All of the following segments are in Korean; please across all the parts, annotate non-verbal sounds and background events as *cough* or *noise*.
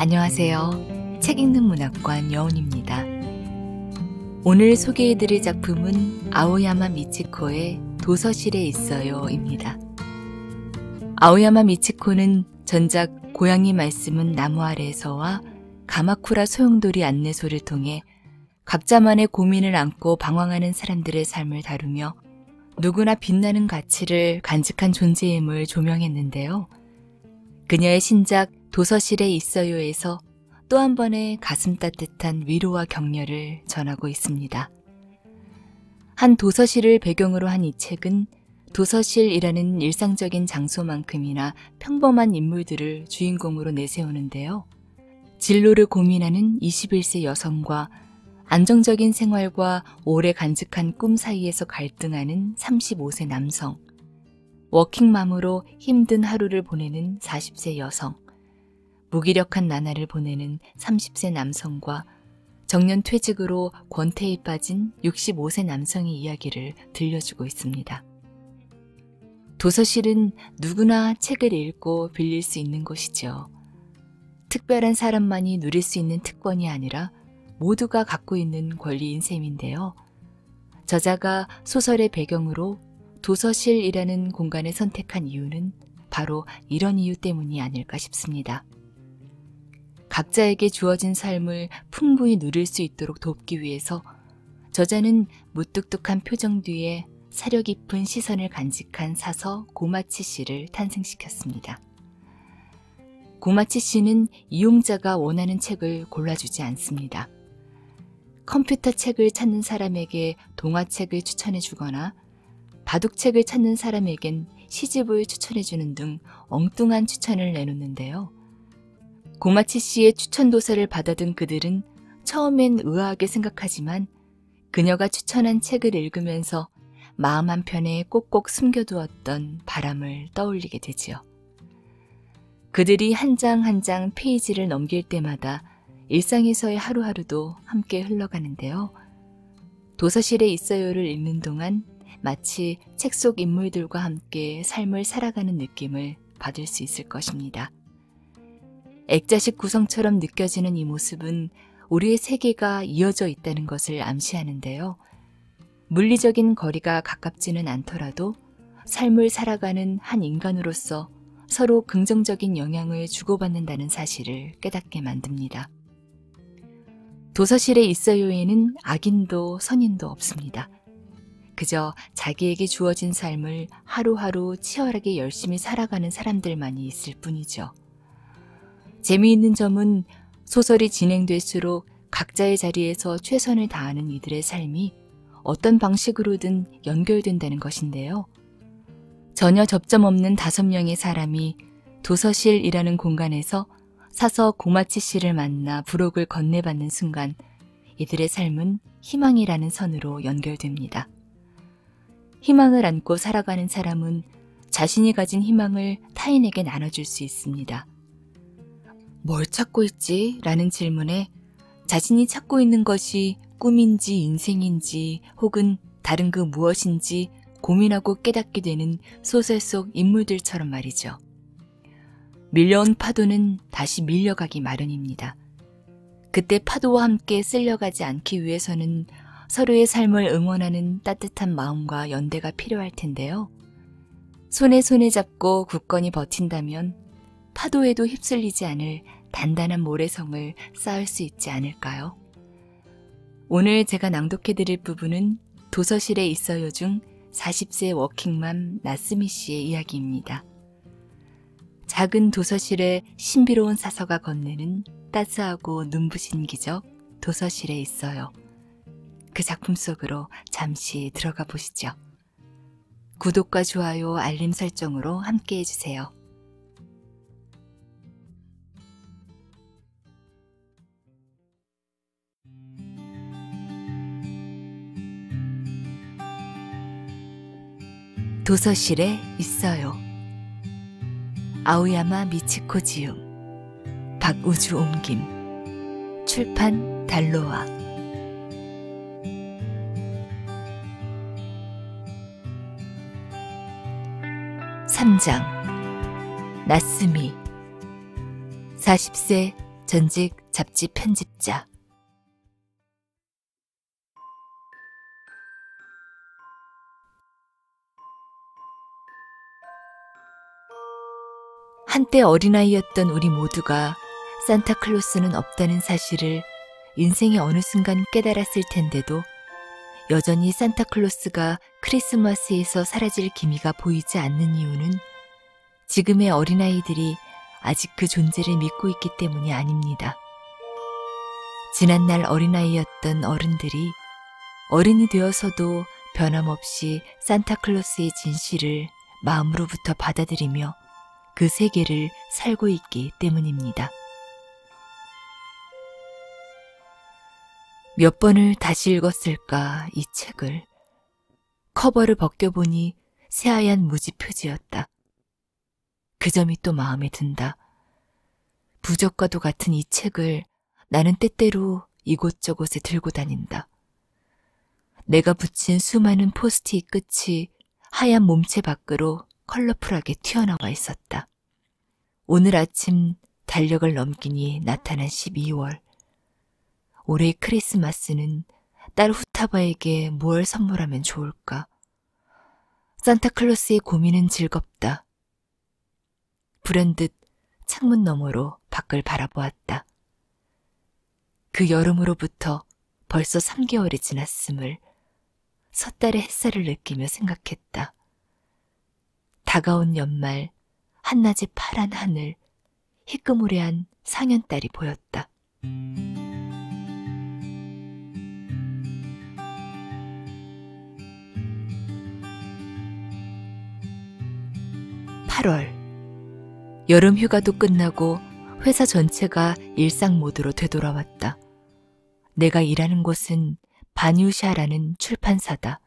안녕하세요. 책 읽는 문학관 여운입니다. 오늘 소개해드릴 작품은 아오야마 미치코의 도서실에 있어요입니다. 아오야마 미치코는 전작 고양이 말씀은 나무 아래에서와 가마쿠라 소용돌이 안내소를 통해 각자만의 고민을 안고 방황하는 사람들의 삶을 다루며 누구나 빛나는 가치를 간직한 존재임을 조명했는데요. 그녀의 신작 도서실에 있어요에서 또 한 번의 가슴 따뜻한 위로와 격려를 전하고 있습니다. 한 도서실을 배경으로 한 이 책은 도서실이라는 일상적인 장소만큼이나 평범한 인물들을 주인공으로 내세우는데요. 진로를 고민하는 21세 여성과 안정적인 생활과 오래 간직한 꿈 사이에서 갈등하는 35세 남성, 워킹맘으로 힘든 하루를 보내는 40세 여성, 무기력한 나날을 보내는 30세 남성과 정년 퇴직으로 권태에 빠진 65세 남성의 이야기를 들려주고 있습니다. 도서실은 누구나 책을 읽고 빌릴 수 있는 곳이죠. 특별한 사람만이 누릴 수 있는 특권이 아니라 모두가 갖고 있는 권리인 셈인데요. 저자가 소설의 배경으로 도서실이라는 공간을 선택한 이유는 바로 이런 이유 때문이 아닐까 싶습니다. 각자에게 주어진 삶을 풍부히 누릴 수 있도록 돕기 위해서 저자는 무뚝뚝한 표정 뒤에 사려 깊은 시선을 간직한 사서 고마치 씨를 탄생시켰습니다. 고마치 씨는 이용자가 원하는 책을 골라주지 않습니다. 컴퓨터 책을 찾는 사람에게 동화책을 추천해 주거나 바둑책을 찾는 사람에겐 시집을 추천해 주는 등 엉뚱한 추천을 내놓는데요. 고마치 씨의 추천 도서를 받아든 그들은 처음엔 의아하게 생각하지만 그녀가 추천한 책을 읽으면서 마음 한편에 꼭꼭 숨겨두었던 바람을 떠올리게 되지요. 그들이 한 장 한장 한 장 페이지를 넘길 때마다 일상에서의 하루하루도 함께 흘러가는데요. 도서실에 있어요를 읽는 동안 마치 책 속 인물들과 함께 삶을 살아가는 느낌을 받을 수 있을 것입니다. 액자식 구성처럼 느껴지는 이 모습은 우리의 세계가 이어져 있다는 것을 암시하는데요. 물리적인 거리가 가깝지는 않더라도 삶을 살아가는 한 인간으로서 서로 긍정적인 영향을 주고받는다는 사실을 깨닫게 만듭니다. 도서실에 있어요에는 악인도 선인도 없습니다. 그저 자기에게 주어진 삶을 하루하루 치열하게 열심히 살아가는 사람들만이 있을 뿐이죠. 재미있는 점은 소설이 진행될수록 각자의 자리에서 최선을 다하는 이들의 삶이 어떤 방식으로든 연결된다는 것인데요. 전혀 접점 없는 다섯 명의 사람이 도서실이라는 공간에서 사서 고마치 씨를 만나 부록을 건네받는 순간 이들의 삶은 희망이라는 선으로 연결됩니다. 희망을 안고 살아가는 사람은 자신이 가진 희망을 타인에게 나눠줄 수 있습니다. 뭘 찾고 있지? 라는 질문에 자신이 찾고 있는 것이 꿈인지 인생인지 혹은 다른 그 무엇인지 고민하고 깨닫게 되는 소설 속 인물들처럼 말이죠. 밀려온 파도는 다시 밀려가기 마련입니다. 그때 파도와 함께 쓸려가지 않기 위해서는 서로의 삶을 응원하는 따뜻한 마음과 연대가 필요할 텐데요. 손에 손에 잡고 굳건히 버틴다면 파도에도 휩쓸리지 않을 단단한 모래성을 쌓을 수 있지 않을까요? 오늘 제가 낭독해 드릴 부분은 도서실에 있어요 중 40세 워킹맘 나스미 씨의 이야기입니다. 작은 도서실에 신비로운 사서가 건네는 따스하고 눈부신 기적 도서실에 있어요. 그 작품 속으로 잠시 들어가 보시죠. 구독과 좋아요, 알림 설정으로 함께 해주세요. 도서실에 있어요. 아오야마 미치코지움 박우주 옮김 출판 달로와 3장 나스미 40세 전직 잡지 편집자 한때 어린아이였던 우리 모두가 산타클로스는 없다는 사실을 인생의 어느 순간 깨달았을 텐데도 여전히 산타클로스가 크리스마스에서 사라질 기미가 보이지 않는 이유는 지금의 어린아이들이 아직 그 존재를 믿고 있기 때문이 아닙니다. 지난날 어린아이였던 어른들이 어른이 되어서도 변함없이 산타클로스의 진실을 마음으로부터 받아들이며 그 세계를 살고 있기 때문입니다. 몇 번을 다시 읽었을까 이 책을. 커버를 벗겨보니 새하얀 무지 표지였다. 그 점이 또 마음에 든다. 부적과도 같은 이 책을 나는 때때로 이곳저곳에 들고 다닌다. 내가 붙인 수많은 포스트잇 끝이 하얀 몸체 밖으로 컬러풀하게 튀어나와 있었다. 오늘 아침 달력을 넘기니 나타난 12월. 올해 크리스마스는 딸 후타바에게 무뭘 선물하면 좋을까? 산타클로스의 고민은 즐겁다. 불현듯 창문 너머로 밖을 바라보았다. 그 여름으로부터 벌써 3개월이 지났음을 섣달의 햇살을 느끼며 생각했다. 다가온 연말, 한낮의 파란 하늘, 희끄무레한 상현딸이 보였다. (8월) 여름 휴가도 끝나고 회사 전체가 일상 모드로 되돌아왔다. 내가 일하는 곳은 바뉴샤라는 출판사다.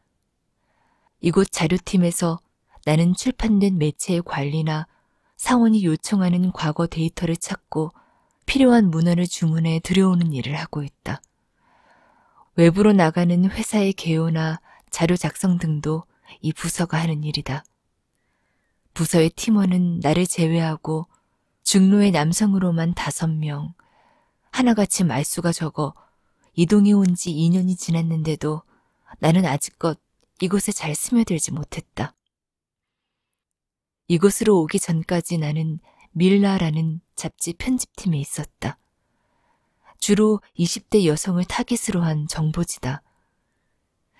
이곳 자료팀에서 나는 출판된 매체의 관리나 상원이 요청하는 과거 데이터를 찾고 필요한 문헌을 주문해 들여오는 일을 하고 있다. 외부로 나가는 회사의 개요나 자료 작성 등도 이 부서가 하는 일이다. 부서의 팀원은 나를 제외하고 중로의 남성으로만 다섯 명, 하나같이 말수가 적어 이동해 온지 2년이 지났는데도 나는 아직껏 이곳에 잘 스며들지 못했다. 이곳으로 오기 전까지 나는 밀라라는 잡지 편집팀에 있었다. 주로 20대 여성을 타깃으로 한 정보지다.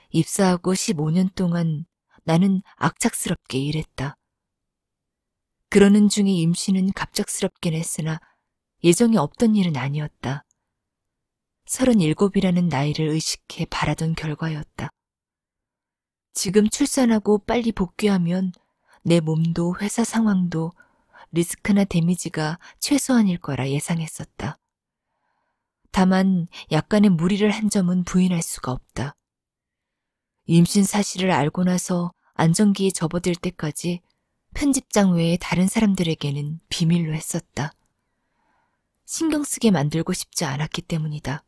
입사하고 15년 동안 나는 악착스럽게 일했다. 그러는 중에 임신은 갑작스럽긴 했으나 예정이 없던 일은 아니었다. 37이라는 나이를 의식해 바라던 결과였다. 지금 출산하고 빨리 복귀하면 내 몸도 회사 상황도 리스크나 데미지가 최소한일 거라 예상했었다. 다만 약간의 무리를 한 점은 부인할 수가 없다. 임신 사실을 알고 나서 안정기에 접어들 때까지 편집장 외에 다른 사람들에게는 비밀로 했었다. 신경 쓰게 만들고 싶지 않았기 때문이다.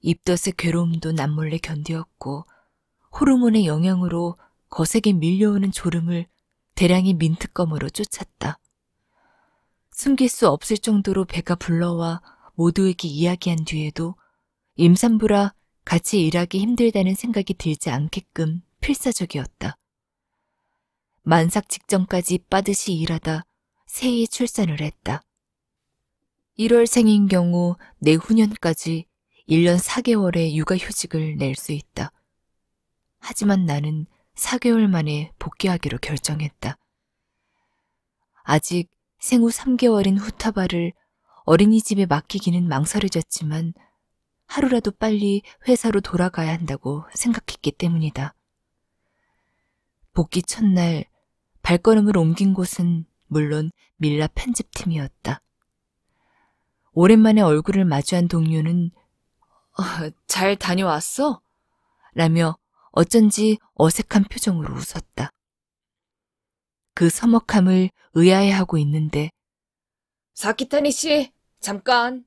입덧의 괴로움도 남몰래 견디었고 호르몬의 영향으로 거세게 밀려오는 졸음을 대량의 민트껌으로 쫓았다. 숨길 수 없을 정도로 배가 불러와 모두에게 이야기한 뒤에도 임산부라 같이 일하기 힘들다는 생각이 들지 않게끔 필사적이었다. 만삭 직전까지 빠듯이 일하다 세이 출산을 했다. 1월 생인 경우 내후년까지 1년 4개월의 육아휴직을 낼 수 있다. 하지만 나는 4개월 만에 복귀하기로 결정했다. 아직 생후 3개월인 후타바를 어린이집에 맡기기는 망설여졌지만 하루라도 빨리 회사로 돌아가야 한다고 생각했기 때문이다. 복귀 첫날 발걸음을 옮긴 곳은 물론 밀라 편집팀이었다. 오랜만에 얼굴을 마주한 동료는 어, 잘 다녀왔어? 라며 어쩐지 어색한 표정으로 웃었다. 그 서먹함을 의아해하고 있는데 사키타니 씨, 잠깐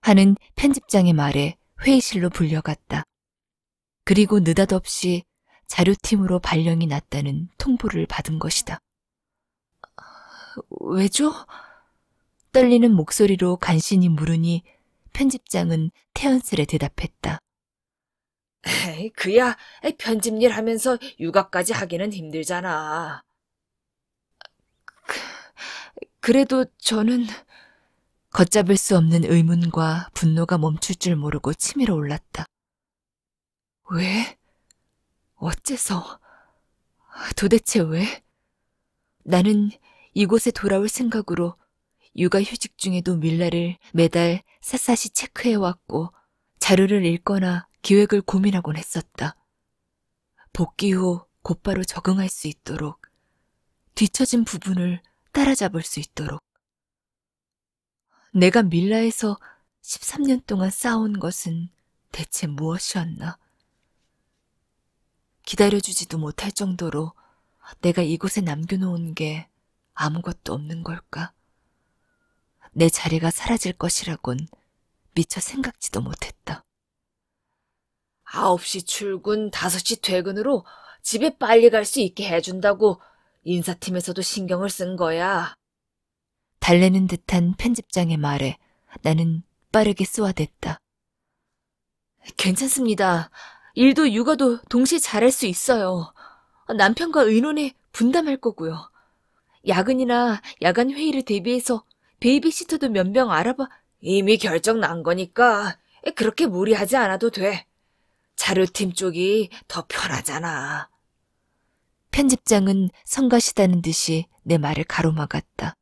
하는 편집장의 말에 회의실로 불려갔다. 그리고 느닷없이 자료팀으로 발령이 났다는 통보를 받은 것이다. 왜죠? 떨리는 목소리로 간신히 물으니 편집장은 태연스레 대답했다. 에이, 그야 편집일 하면서 육아까지 하기는 힘들잖아. 그래도 저는 걷잡을 수 없는 의문과 분노가 멈출 줄 모르고 치밀어 올랐다. 왜? 어째서? 도대체 왜? 나는 이곳에 돌아올 생각으로 육아휴직 중에도 밀라를 매달 샅샅이 체크해왔고 자료를 읽거나 기획을 고민하곤 했었다. 복귀 후 곧바로 적응할 수 있도록 뒤처진 부분을 따라잡을 수 있도록 내가 밀라에서 13년 동안 쌓아온 것은 대체 무엇이었나? 기다려주지도 못할 정도로 내가 이곳에 남겨놓은 게 아무것도 없는 걸까? 내 자리가 사라질 것이라곤 미처 생각지도 못했다. 9시 출근, 5시 퇴근으로 집에 빨리 갈 수 있게 해준다고 인사팀에서도 신경을 쓴 거야. 달래는 듯한 편집장의 말에 나는 빠르게 쏘아댔다. 괜찮습니다. 일도 육아도 동시에 잘할 수 있어요. 남편과 의논해 분담할 거고요. 야근이나 야간 회의를 대비해서 베이비시터도 몇 명 알아봐 이미 결정 난 거니까 그렇게 무리하지 않아도 돼. 자료팀 쪽이 더 편하잖아. 편집장은 성가시다는 듯이 내 말을 가로막았다.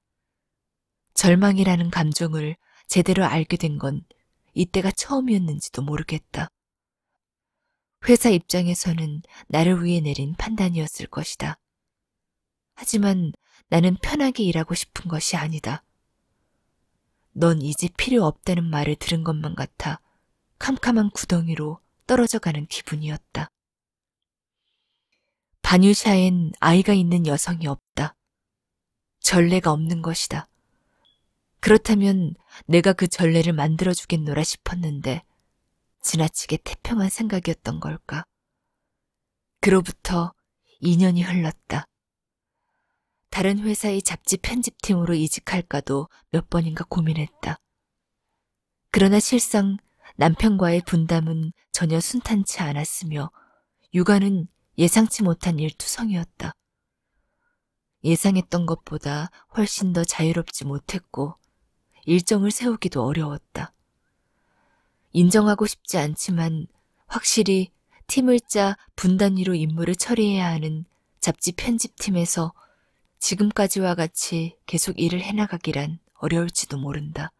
절망이라는 감정을 제대로 알게 된 건 이때가 처음이었는지도 모르겠다. 회사 입장에서는 나를 위해 내린 판단이었을 것이다. 하지만 나는 편하게 일하고 싶은 것이 아니다. 넌 이제 필요 없다는 말을 들은 것만 같아 캄캄한 구덩이로 떨어져 가는 기분이었다. 반유샤엔 아이가 있는 여성이 없다. 전례가 없는 것이다. 그렇다면 내가 그 전례를 만들어 주겠노라 싶었는데 지나치게 태평한 생각이었던 걸까. 그로부터 2년이 흘렀다. 다른 회사의 잡지 편집팀으로 이직할까도 몇 번인가 고민했다. 그러나 실상 남편과의 분담은 전혀 순탄치 않았으며 육아는 예상치 못한 일투성이었다. 예상했던 것보다 훨씬 더 자유롭지 못했고 일정을 세우기도 어려웠다. 인정하고 싶지 않지만 확실히 팀을 짜 분단위로 임무를 처리해야 하는 잡지 편집팀에서 지금까지와 같이 계속 일을 해나가기란 어려울지도 모른다.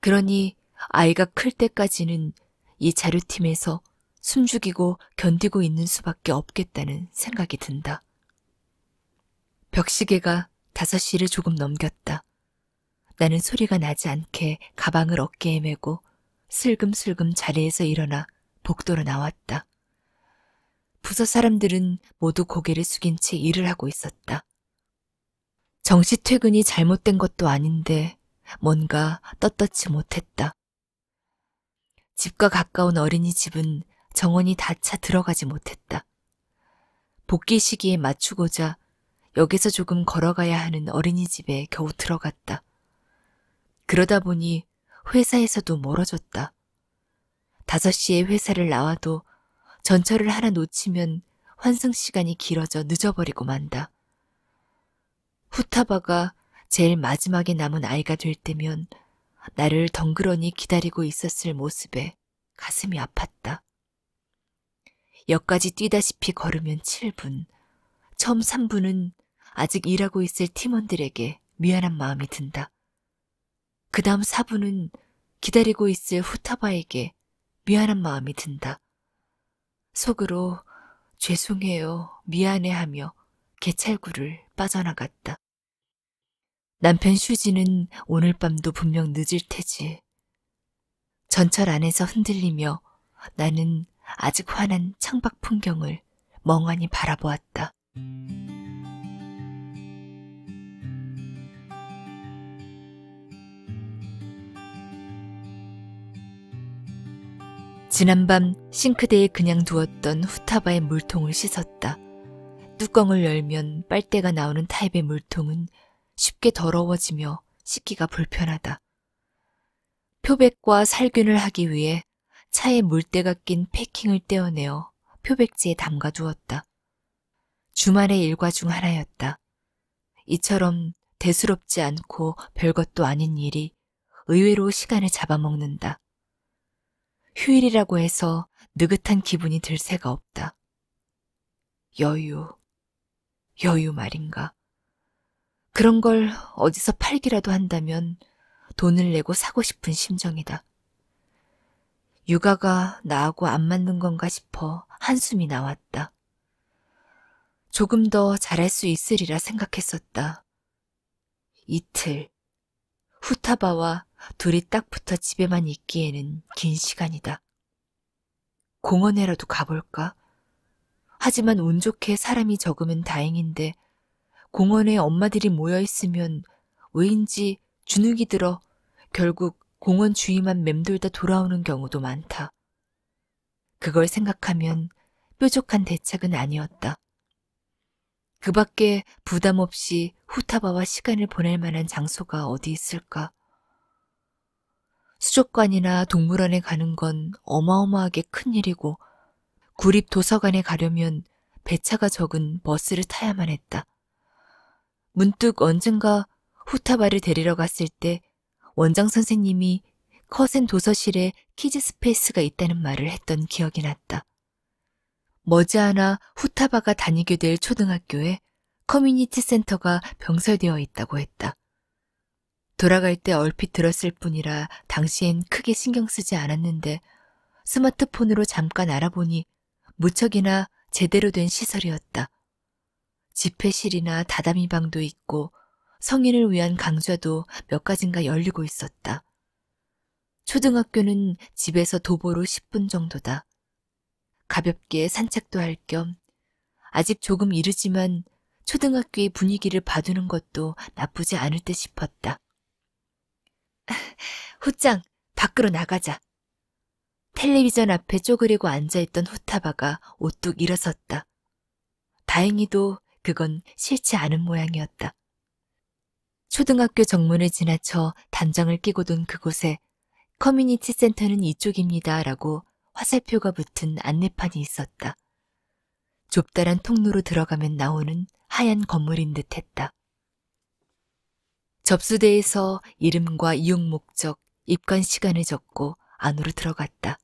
그러니 아이가 클 때까지는 이 자료팀에서 숨죽이고 견디고 있는 수밖에 없겠다는 생각이 든다. 벽시계가 다섯 시를 조금 넘겼다. 나는 소리가 나지 않게 가방을 어깨에 메고 슬금슬금 자리에서 일어나 복도로 나왔다. 부서 사람들은 모두 고개를 숙인 채 일을 하고 있었다. 정시 퇴근이 잘못된 것도 아닌데 뭔가 떳떳지 못했다. 집과 가까운 어린이집은 정원이 다 차 들어가지 못했다. 복귀 시기에 맞추고자 여기서 조금 걸어가야 하는 어린이집에 겨우 들어갔다. 그러다 보니 회사에서도 멀어졌다. 5시에 회사를 나와도 전철을 하나 놓치면 환승 시간이 길어져 늦어버리고 만다. 후타바가 제일 마지막에 남은 아이가 될 때면 나를 덩그러니 기다리고 있었을 모습에 가슴이 아팠다. 역까지 뛰다시피 걸으면 7분, 처음 3분은 아직 일하고 있을 팀원들에게 미안한 마음이 든다. 그 다음 4분은 기다리고 있을 후타바에게 미안한 마음이 든다. 속으로 죄송해요, 미안해하며 개찰구를 빠져나갔다. 남편 슈지는 오늘 밤도 분명 늦을 테지. 전철 안에서 흔들리며 나는 아직 환한 창밖 풍경을 멍하니 바라보았다. 지난밤 싱크대에 그냥 두었던 후타바의 물통을 씻었다. 뚜껑을 열면 빨대가 나오는 타입의 물통은 쉽게 더러워지며 씻기가 불편하다. 표백과 살균을 하기 위해 차에 물때가 낀 패킹을 떼어내어 표백지에 담가두었다. 주말의 일과 중 하나였다. 이처럼 대수롭지 않고 별것도 아닌 일이 의외로 시간을 잡아먹는다. 휴일이라고 해서 느긋한 기분이 들 새가 없다. 여유, 여유 말인가. 그런 걸 어디서 팔기라도 한다면 돈을 내고 사고 싶은 심정이다. 육아가 나하고 안 맞는 건가 싶어 한숨이 나왔다. 조금 더 잘할 수 있으리라 생각했었다. 이틀. 후타바와 둘이 딱 붙어 집에만 있기에는 긴 시간이다. 공원에라도 가볼까? 하지만 운 좋게 사람이 적으면 다행인데 공원에 엄마들이 모여 있으면 왜인지 주눅이 들어 결국 공원 주위만 맴돌다 돌아오는 경우도 많다. 그걸 생각하면 뾰족한 대책은 아니었다. 그 밖에 부담 없이 후타바와 시간을 보낼 만한 장소가 어디 있을까? 수족관이나 동물원에 가는 건 어마어마하게 큰 일이고 구립 도서관에 가려면 배차가 적은 버스를 타야만 했다. 문득 언젠가 후타바를 데리러 갔을 때 원장 선생님이 커센 도서실에 키즈 스페이스가 있다는 말을 했던 기억이 났다. 머지않아 후타바가 다니게 될 초등학교에 커뮤니티 센터가 병설되어 있다고 했다. 돌아갈 때 얼핏 들었을 뿐이라 당시엔 크게 신경 쓰지 않았는데 스마트폰으로 잠깐 알아보니 무척이나 제대로 된 시설이었다. 집회실이나 다다미방도 있고 성인을 위한 강좌도 몇 가지인가 열리고 있었다. 초등학교는 집에서 도보로 10분 정도다. 가볍게 산책도 할 겸 아직 조금 이르지만 초등학교의 분위기를 봐두는 것도 나쁘지 않을 듯 싶었다. 호짱, *laughs* 밖으로 나가자. 텔레비전 앞에 쪼그리고 앉아있던 후타바가 오뚝 일어섰다. 다행히도 그건 싫지 않은 모양이었다. 초등학교 정문을 지나쳐 단장을 끼고 돈 그곳에 커뮤니티 센터는 이쪽입니다 라고 화살표가 붙은 안내판이 있었다. 좁다란 통로로 들어가면 나오는 하얀 건물인 듯 했다. 접수대에서 이름과 이용 목적, 입관 시간을 적고 안으로 들어갔다.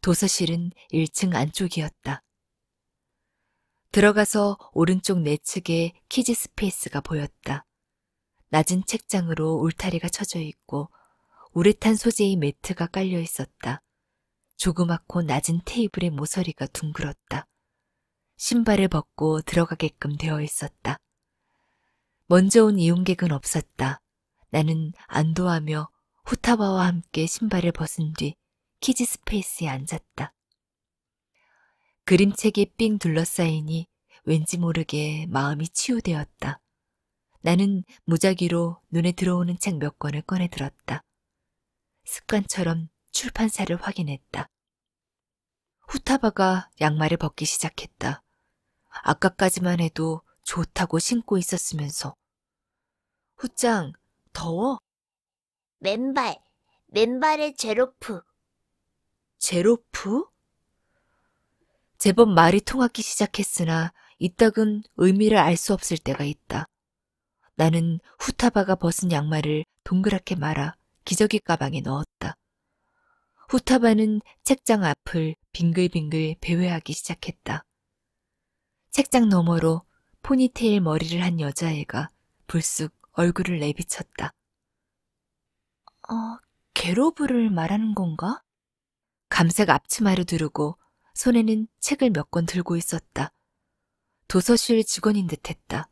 도서실은 1층 안쪽이었다. 들어가서 오른쪽 내측에 키즈 스페이스가 보였다. 낮은 책장으로 울타리가 쳐져 있고 우레탄 소재의 매트가 깔려 있었다. 조그맣고 낮은 테이블의 모서리가 둥그렀다. 신발을 벗고 들어가게끔 되어 있었다. 먼저 온 이용객은 없었다. 나는 안도하며 후타바와 함께 신발을 벗은 뒤 키즈 스페이스에 앉았다. 그림책이 삥 둘러싸이니 왠지 모르게 마음이 치유되었다. 나는 무작위로 눈에 들어오는 책 몇 권을 꺼내 들었다. 습관처럼 출판사를 확인했다. 후타바가 양말을 벗기 시작했다. 아까까지만 해도 좋다고 신고 있었으면서. 후짱, 더워? 맨발, 맨발의 제로프. 제로프? 제법 말이 통하기 시작했으나 이따금 의미를 알 수 없을 때가 있다. 나는 후타바가 벗은 양말을 동그랗게 말아 기저귀 가방에 넣었다. 후타바는 책장 앞을 빙글빙글 배회하기 시작했다. 책장 너머로 포니테일 머리를 한 여자애가 불쑥 얼굴을 내비쳤다. 어, 게로브를 말하는 건가? 감색 앞치마를 두르고 손에는 책을 몇 권 들고 있었다. 도서실 직원인 듯했다.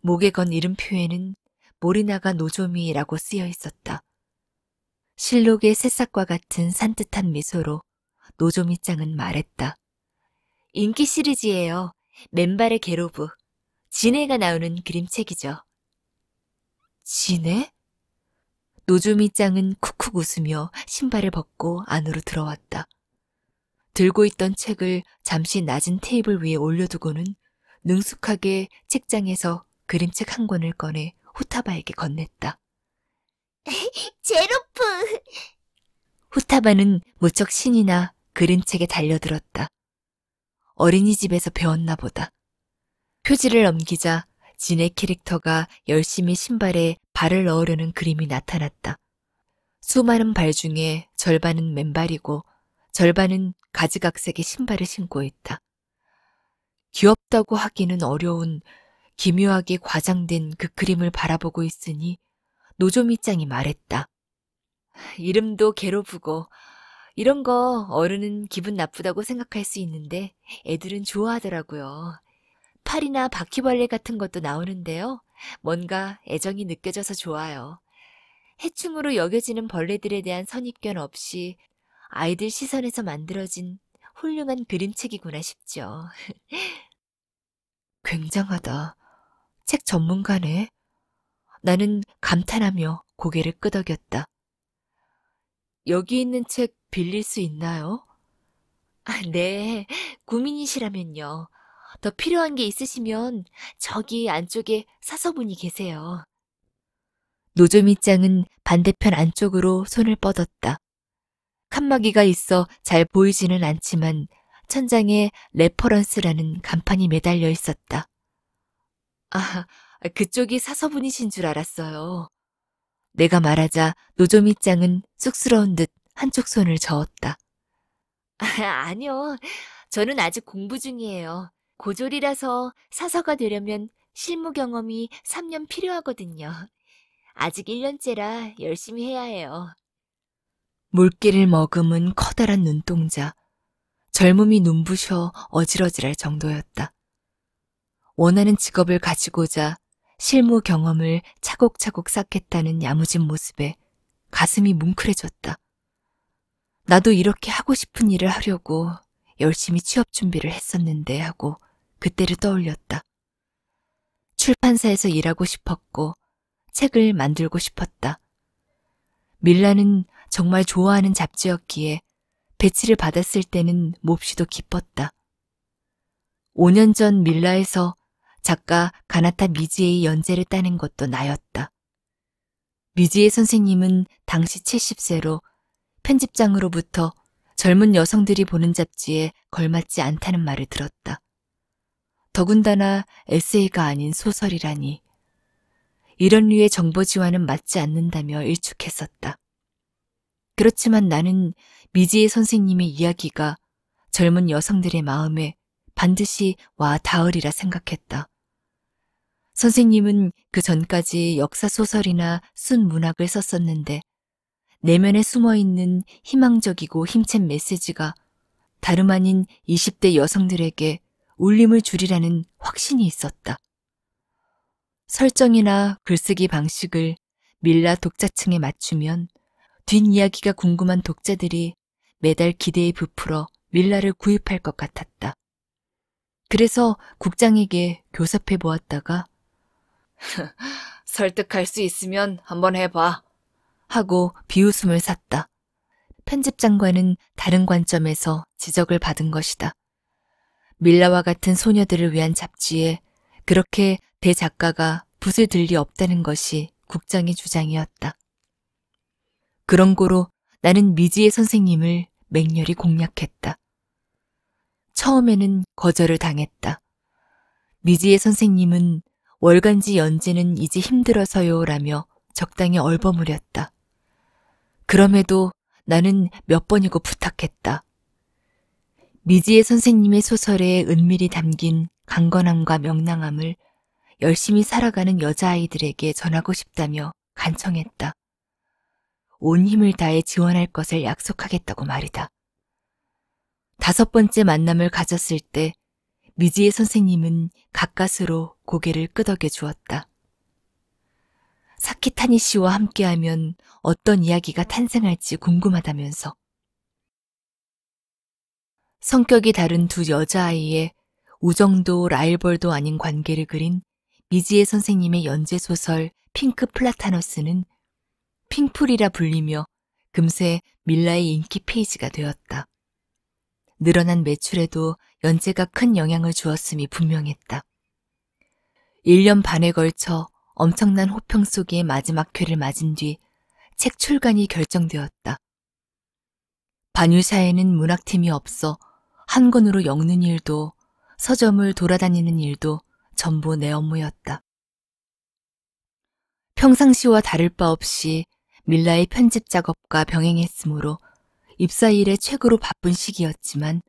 목에 건 이름표에는 모리나가 노조미라고 쓰여 있었다. 실록의 새싹과 같은 산뜻한 미소로 노조미짱은 말했다. 인기 시리즈예요. 맨발의 게로브. 진해가 나오는 그림책이죠. 진해? 노조미짱은 쿡쿡 웃으며 신발을 벗고 안으로 들어왔다. 들고 있던 책을 잠시 낮은 테이블 위에 올려두고는 능숙하게 책장에서 그림책 한 권을 꺼내 후타바에게 건넸다. *laughs* 제로프! 후타바는 무척 신이나 그림책에 달려들었다. 어린이집에서 배웠나 보다. 표지를 넘기자 진의 캐릭터가 열심히 신발에 발을 넣으려는 그림이 나타났다. 수많은 발 중에 절반은 맨발이고 절반은 가지각색의 신발을 신고 있다. 귀엽다고 하기는 어려운 기묘하게 과장된 그 그림을 바라보고 있으니 노조미짱이 말했다. 이름도 개로부고 이런 거 어른은 기분 나쁘다고 생각할 수 있는데 애들은 좋아하더라고요. 팔이나 바퀴벌레 같은 것도 나오는데요. 뭔가 애정이 느껴져서 좋아요. 해충으로 여겨지는 벌레들에 대한 선입견 없이 아이들 시선에서 만들어진 훌륭한 그림책이구나 싶죠. *laughs* 굉장하다. 책 전문가네. 나는 감탄하며 고개를 끄덕였다. 여기 있는 책 빌릴 수 있나요? 아, 네, 고민이시라면요. 더 필요한 게 있으시면 저기 안쪽에 사서분이 계세요. 노조미짱은 반대편 안쪽으로 손을 뻗었다. 칸막이가 있어 잘 보이지는 않지만 천장에 레퍼런스라는 간판이 매달려 있었다. 아, 그쪽이 사서분이신 줄 알았어요. 내가 말하자 노조미짱은 쑥스러운 듯 한쪽 손을 저었다. 아, 아니요. 저는 아직 공부 중이에요. 고졸이라서 사서가 되려면 실무 경험이 3년 필요하거든요. 아직 1년째라 열심히 해야 해요. 물기를 머금은 커다란 눈동자, 젊음이 눈부셔 어질어질할 정도였다. 원하는 직업을 가지고자 실무 경험을 차곡차곡 쌓겠다는 야무진 모습에 가슴이 뭉클해졌다. 나도 이렇게 하고 싶은 일을 하려고 열심히 취업 준비를 했었는데 하고 그때를 떠올렸다. 출판사에서 일하고 싶었고 책을 만들고 싶었다. 밀라는 정말 좋아하는 잡지였기에 배치를 받았을 때는 몹시도 기뻤다. 5년 전 밀라에서 작가 가나타 미지의 연재를 따낸 것도 나였다. 미지의 선생님은 당시 70세로 편집장으로부터 젊은 여성들이 보는 잡지에 걸맞지 않다는 말을 들었다. 더군다나 에세이가 아닌 소설이라니. 이런 류의 정보 지원은 맞지 않는다며 일축했었다. 그렇지만 나는 미지의 선생님의 이야기가 젊은 여성들의 마음에 반드시 와 닿으리라 생각했다. 선생님은 그 전까지 역사소설이나 순 문학을 썼었는데 내면에 숨어있는 희망적이고 힘찬 메시지가 다름 아닌 20대 여성들에게 울림을 줄이라는 확신이 있었다. 설정이나 글쓰기 방식을 밀라 독자층에 맞추면 뒷이야기가 궁금한 독자들이 매달 기대에 부풀어 밀라를 구입할 것 같았다. 그래서 국장에게 교섭해 보았다가 *laughs* 설득할 수 있으면 한번 해봐 하고 비웃음을 샀다. 편집장과는 다른 관점에서 지적을 받은 것이다. 밀라와 같은 소녀들을 위한 잡지에 그렇게 대작가가 붓을 들리 없다는 것이 국장의 주장이었다. 그런 고로 나는 미지의 선생님을 맹렬히 공략했다. 처음에는 거절을 당했다. 미지의 선생님은 월간지 연재는 이제 힘들어서요 라며 적당히 얼버무렸다. 그럼에도 나는 몇 번이고 부탁했다. 미지의 선생님의 소설에 은밀히 담긴 강건함과 명랑함을 열심히 살아가는 여자아이들에게 전하고 싶다며 간청했다. 온 힘을 다해 지원할 것을 약속하겠다고 말이다. 다섯 번째 만남을 가졌을 때 미지의 선생님은 가까스로 고개를 끄덕여 주었다. 사키타니 씨와 함께하면 어떤 이야기가 탄생할지 궁금하다면서. 성격이 다른 두 여자아이의 우정도 라이벌도 아닌 관계를 그린 미지의 선생님의 연재소설 핑크 플라타너스는 핑풀이라 불리며 금세 밀라의 인기 페이지가 되었다. 늘어난 매출에도 연재가 큰 영향을 주었음이 분명했다. 1년 반에 걸쳐 엄청난 호평 속에 마지막 회를 맞은 뒤 책 출간이 결정되었다. 반유사에는 문학팀이 없어 한 권으로 엮는 일도 서점을 돌아다니는 일도 전부 내 업무였다. 평상시와 다를 바 없이 밀라의 편집 작업과 병행했으므로 입사일에 최고로 바쁜 시기였지만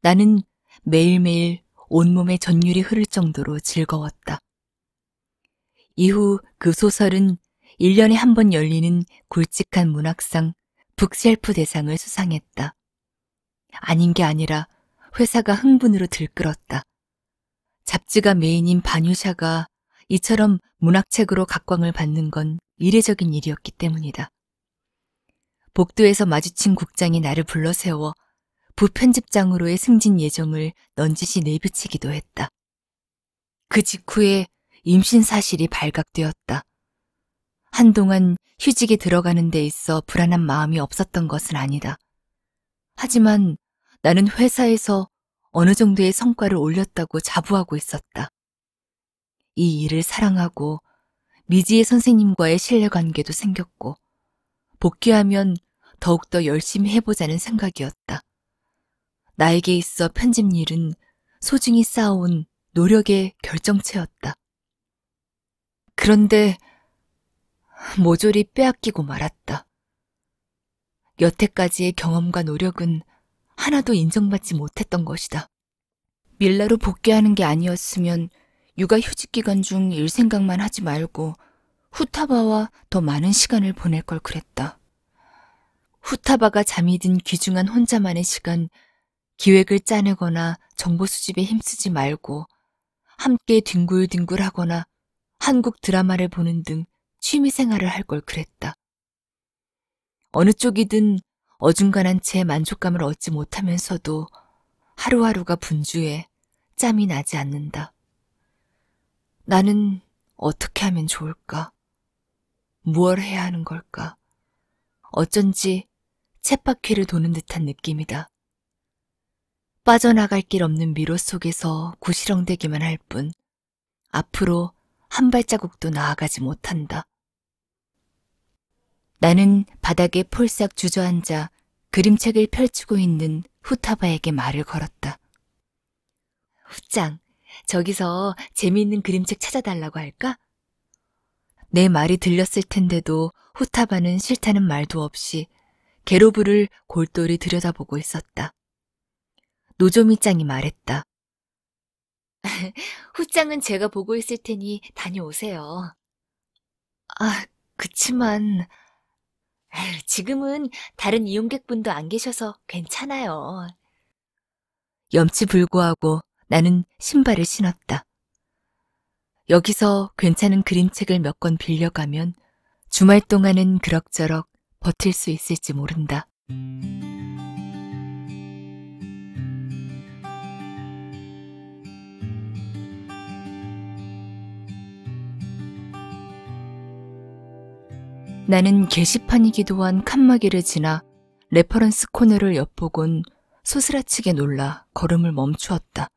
나는 매일매일 온몸에 전율이 흐를 정도로 즐거웠다. 이후 그 소설은 1년에 한 번 열리는 굵직한 문학상 북셀프 대상을 수상했다. 아닌 게 아니라 회사가 흥분으로 들끓었다. 잡지가 메인인 반유샤가 이처럼 문학책으로 각광을 받는 건 이례적인 일이었기 때문이다. 복도에서 마주친 국장이 나를 불러세워 부편집장으로의 승진 예정을 넌지시 내비치기도 했다. 그 직후에 임신 사실이 발각되었다. 한동안 휴직에 들어가는 데 있어 불안한 마음이 없었던 것은 아니다. 하지만 나는 회사에서 어느 정도의 성과를 올렸다고 자부하고 있었다. 이 일을 사랑하고 미지의 선생님과의 신뢰관계도 생겼고 복귀하면 더욱더 열심히 해보자는 생각이었다. 나에게 있어 편집 일은 소중히 쌓아온 노력의 결정체였다. 그런데 모조리 빼앗기고 말았다. 여태까지의 경험과 노력은 하나도 인정받지 못했던 것이다. 밀라로 복귀하는 게 아니었으면 육아 휴직 기간 중 일 생각만 하지 말고 후타바와 더 많은 시간을 보낼 걸 그랬다. 후타바가 잠이 든 귀중한 혼자만의 시간, 기획을 짜내거나 정보 수집에 힘쓰지 말고 함께 뒹굴뒹굴 하거나 한국 드라마를 보는 등 취미 생활을 할 걸 그랬다. 어느 쪽이든 어중간한 채 만족감을 얻지 못하면서도 하루하루가 분주해 짬이 나지 않는다. 나는 어떻게 하면 좋을까? 무얼 해야 하는 걸까? 어쩐지 챗바퀴를 도는 듯한 느낌이다. 빠져나갈 길 없는 미로 속에서 구시렁대기만 할 뿐, 앞으로 한 발자국도 나아가지 못한다. 나는 바닥에 폴싹 주저앉아 그림책을 펼치고 있는 후타바에게 말을 걸었다. 후짱, 저기서 재미있는 그림책 찾아달라고 할까? 내 말이 들렸을 텐데도 후타바는 싫다는 말도 없이 게로브를 골똘히 들여다보고 있었다. 노조미짱이 말했다. *laughs* 후짱은 제가 보고 있을 테니 다녀오세요. 아, 그치만... 지금은 다른 이용객분도 안 계셔서 괜찮아요. 염치 불구하고 나는 신발을 신었다. 여기서 괜찮은 그림책을 몇 권 빌려가면 주말 동안은 그럭저럭 버틸 수 있을지 모른다. 나는 게시판이기도 한 칸막이를 지나 레퍼런스 코너를 엿보곤 소스라치게 놀라 걸음을 멈추었다.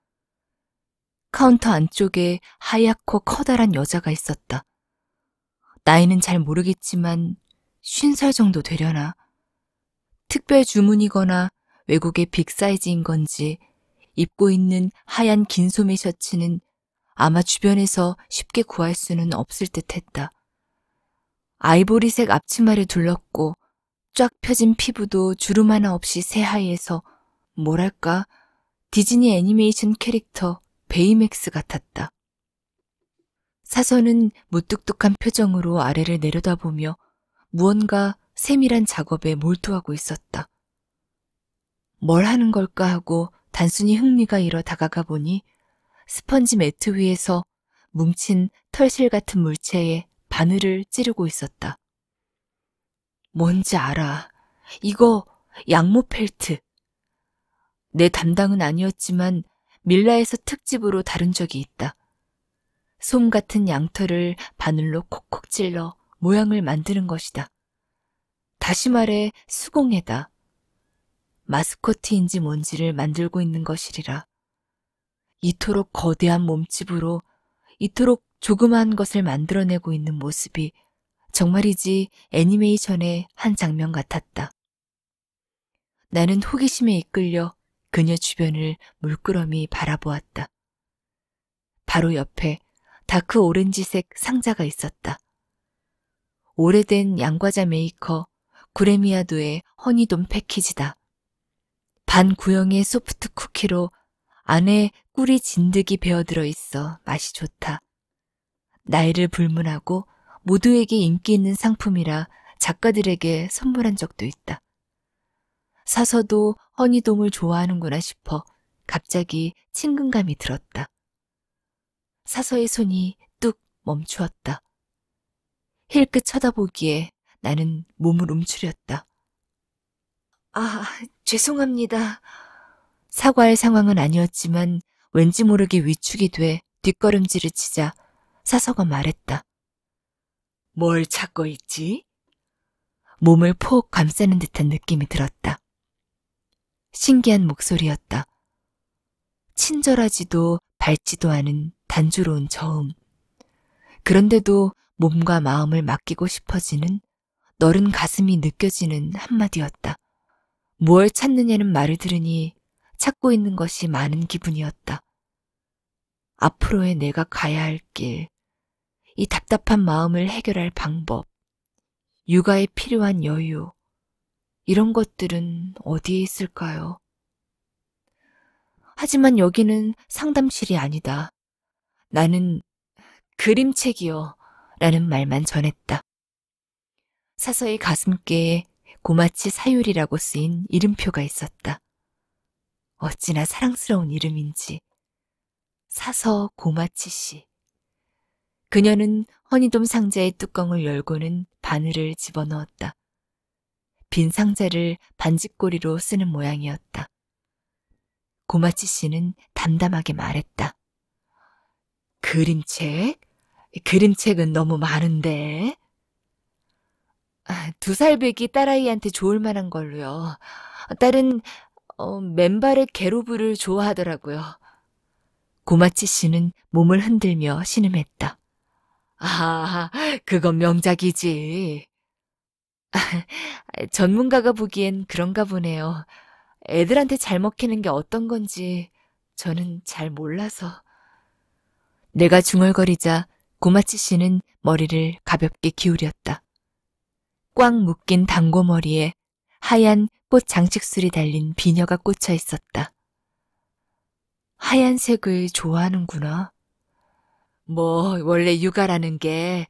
카운터 안쪽에 하얗고 커다란 여자가 있었다. 나이는 잘 모르겠지만 쉰 살 정도 되려나. 특별 주문이거나 외국의 빅사이즈인 건지 입고 있는 하얀 긴 소매 셔츠는 아마 주변에서 쉽게 구할 수는 없을 듯 했다. 아이보리색 앞치마를 둘렀고 쫙 펴진 피부도 주름 하나 없이 새하얘서 뭐랄까 디즈니 애니메이션 캐릭터 베이맥스 같았다. 사선은 무뚝뚝한 표정으로 아래를 내려다보며 무언가 세밀한 작업에 몰두하고 있었다. 뭘 하는 걸까 하고 단순히 흥미가 일어 다가가 보니 스펀지 매트 위에서 뭉친 털실 같은 물체에 바늘을 찌르고 있었다. 뭔지 알아. 이거 양모 펠트. 내 담당은 아니었지만 밀라에서 특집으로 다룬 적이 있다. 솜 같은 양털을 바늘로 콕콕 찔러 모양을 만드는 것이다. 다시 말해 수공예다. 마스코트인지 뭔지를 만들고 있는 것이리라. 이토록 거대한 몸집으로 이토록 조그마한 것을 만들어내고 있는 모습이 정말이지 애니메이션의 한 장면 같았다. 나는 호기심에 이끌려 그녀 주변을 물끄러미 바라보았다. 바로 옆에 다크 오렌지색 상자가 있었다. 오래된 양과자 메이커 구레미아도의 허니돈 패키지다. 반 구형의 소프트 쿠키로 안에 꿀이 진득이 배어들어 있어 맛이 좋다. 나이를 불문하고 모두에게 인기 있는 상품이라 작가들에게 선물한 적도 있다. 사서도 허니돔을 좋아하는구나 싶어 갑자기 친근감이 들었다. 사서의 손이 뚝 멈추었다. 힐끗 쳐다보기에 나는 몸을 움츠렸다. 아, 죄송합니다. 사과할 상황은 아니었지만 왠지 모르게 위축이 돼 뒷걸음질을 치자 사서가 말했다. 뭘 찾고 있지? 몸을 폭 감싸는 듯한 느낌이 들었다. 신기한 목소리였다. 친절하지도 밝지도 않은 단조로운 저음. 그런데도 몸과 마음을 맡기고 싶어지는 너른 가슴이 느껴지는 한마디였다. 무얼 찾느냐는 말을 들으니 찾고 있는 것이 많은 기분이었다. 앞으로의 내가 가야 할 길, 이 답답한 마음을 해결할 방법, 육아에 필요한 여유, 이런 것들은 어디에 있을까요? 하지만 여기는 상담실이 아니다. 나는 그림책이요. 라는 말만 전했다. 사서의 가슴께에 고마치 사율이라고 쓰인 이름표가 있었다. 어찌나 사랑스러운 이름인지. 사서 고마치 씨. 그녀는 허니돔 상자의 뚜껑을 열고는 바늘을 집어넣었다. 빈 상자를 반짓고리로 쓰는 모양이었다. 고마치 씨는 담담하게 말했다. 그림책? 그림책은 너무 많은데. 아, 두 살배기 딸아이한테 좋을 만한 걸로요. 딸은 어, 맨발의 게로브를 좋아하더라고요. 고마치 씨는 몸을 흔들며 신음했다. 아, 그건 명작이지. *laughs* 전문가가 보기엔 그런가 보네요. 애들한테 잘 먹히는 게 어떤 건지 저는 잘 몰라서. 내가 중얼거리자 고마치 씨는 머리를 가볍게 기울였다. 꽉 묶인 단고머리에 하얀 꽃 장식술이 달린 비녀가 꽂혀 있었다. 하얀색을 좋아하는구나. 뭐, 원래 육아라는 게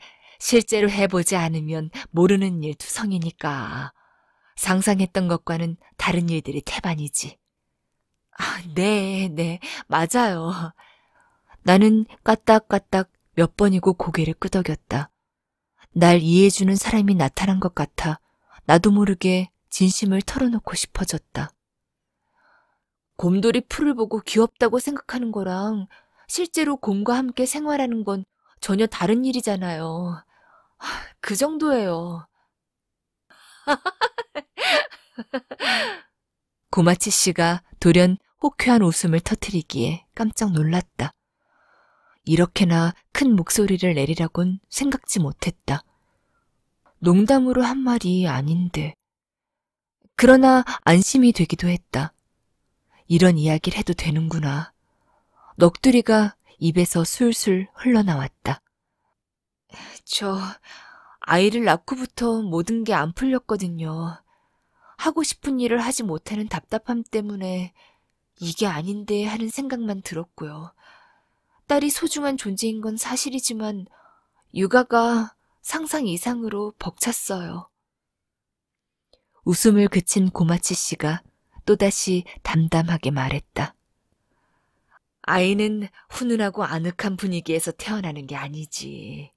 실제로 해보지 않으면 모르는 일 투성이니까 상상했던 것과는 다른 일들이 태반이지. 아, 네, 네, 맞아요. 나는 까딱까딱 몇 번이고 고개를 끄덕였다. 날 이해해주는 사람이 나타난 것 같아 나도 모르게 진심을 털어놓고 싶어졌다. 곰돌이 풀을 보고 귀엽다고 생각하는 거랑 실제로 곰과 함께 생활하는 건 전혀 다른 일이잖아요. 그 정도예요. 고마치 씨가 돌연 호쾌한 웃음을 터뜨리기에 깜짝 놀랐다. 이렇게나 큰 목소리를 내리라곤 생각지 못했다. 농담으로 한 말이 아닌데. 그러나 안심이 되기도 했다. 이런 이야기를 해도 되는구나. 넋두리가 입에서 술술 흘러나왔다. 저 아이를 낳고부터 모든 게 안 풀렸거든요. 하고 싶은 일을 하지 못하는 답답함 때문에 이게 아닌데 하는 생각만 들었고요. 딸이 소중한 존재인 건 사실이지만 육아가 상상 이상으로 벅찼어요. 웃음을 그친 고마치 씨가 또다시 담담하게 말했다. 아이는 훈훈하고 아늑한 분위기에서 태어나는 게 아니지.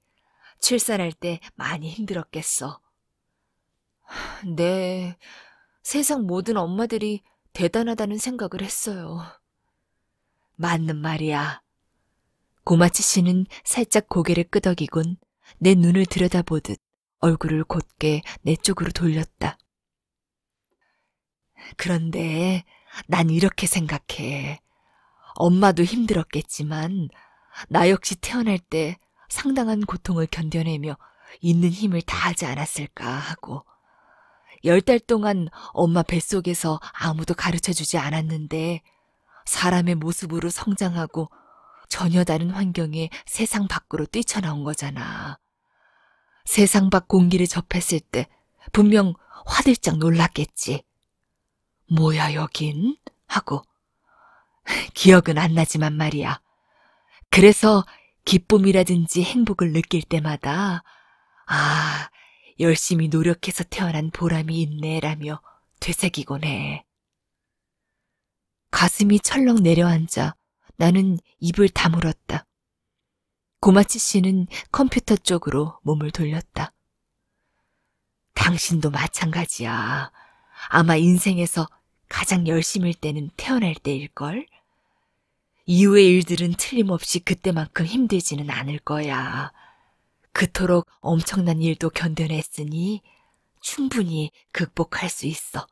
출산할 때 많이 힘들었겠어. 네, 세상 모든 엄마들이 대단하다는 생각을 했어요. 맞는 말이야. 고마치 씨는 살짝 고개를 끄덕이곤 내 눈을 들여다보듯 얼굴을 곧게 내 쪽으로 돌렸다. 그런데 난 이렇게 생각해. 엄마도 힘들었겠지만 나 역시 태어날 때 상당한 고통을 견뎌내며 있는 힘을 다하지 않았을까 하고 열 달 동안 엄마 뱃속에서 아무도 가르쳐 주지 않았는데 사람의 모습으로 성장하고 전혀 다른 환경에 세상 밖으로 뛰쳐나온 거잖아. 세상 밖 공기를 접했을 때 분명 화들짝 놀랐겠지. 뭐야 여긴? 하고 *laughs* 기억은 안 나지만 말이야. 그래서 기쁨이라든지 행복을 느낄 때마다 아, 열심히 노력해서 태어난 보람이 있네라며 되새기곤 해. 가슴이 철렁 내려앉아 나는 입을 다물었다. 고마치 씨는 컴퓨터 쪽으로 몸을 돌렸다. 당신도 마찬가지야. 아마 인생에서 가장 열심일 때는 태어날 때일걸? 이후의 일들은 틀림없이 그때만큼 힘들지는 않을 거야. 그토록 엄청난 일도 견뎌냈으니 충분히 극복할 수 있어.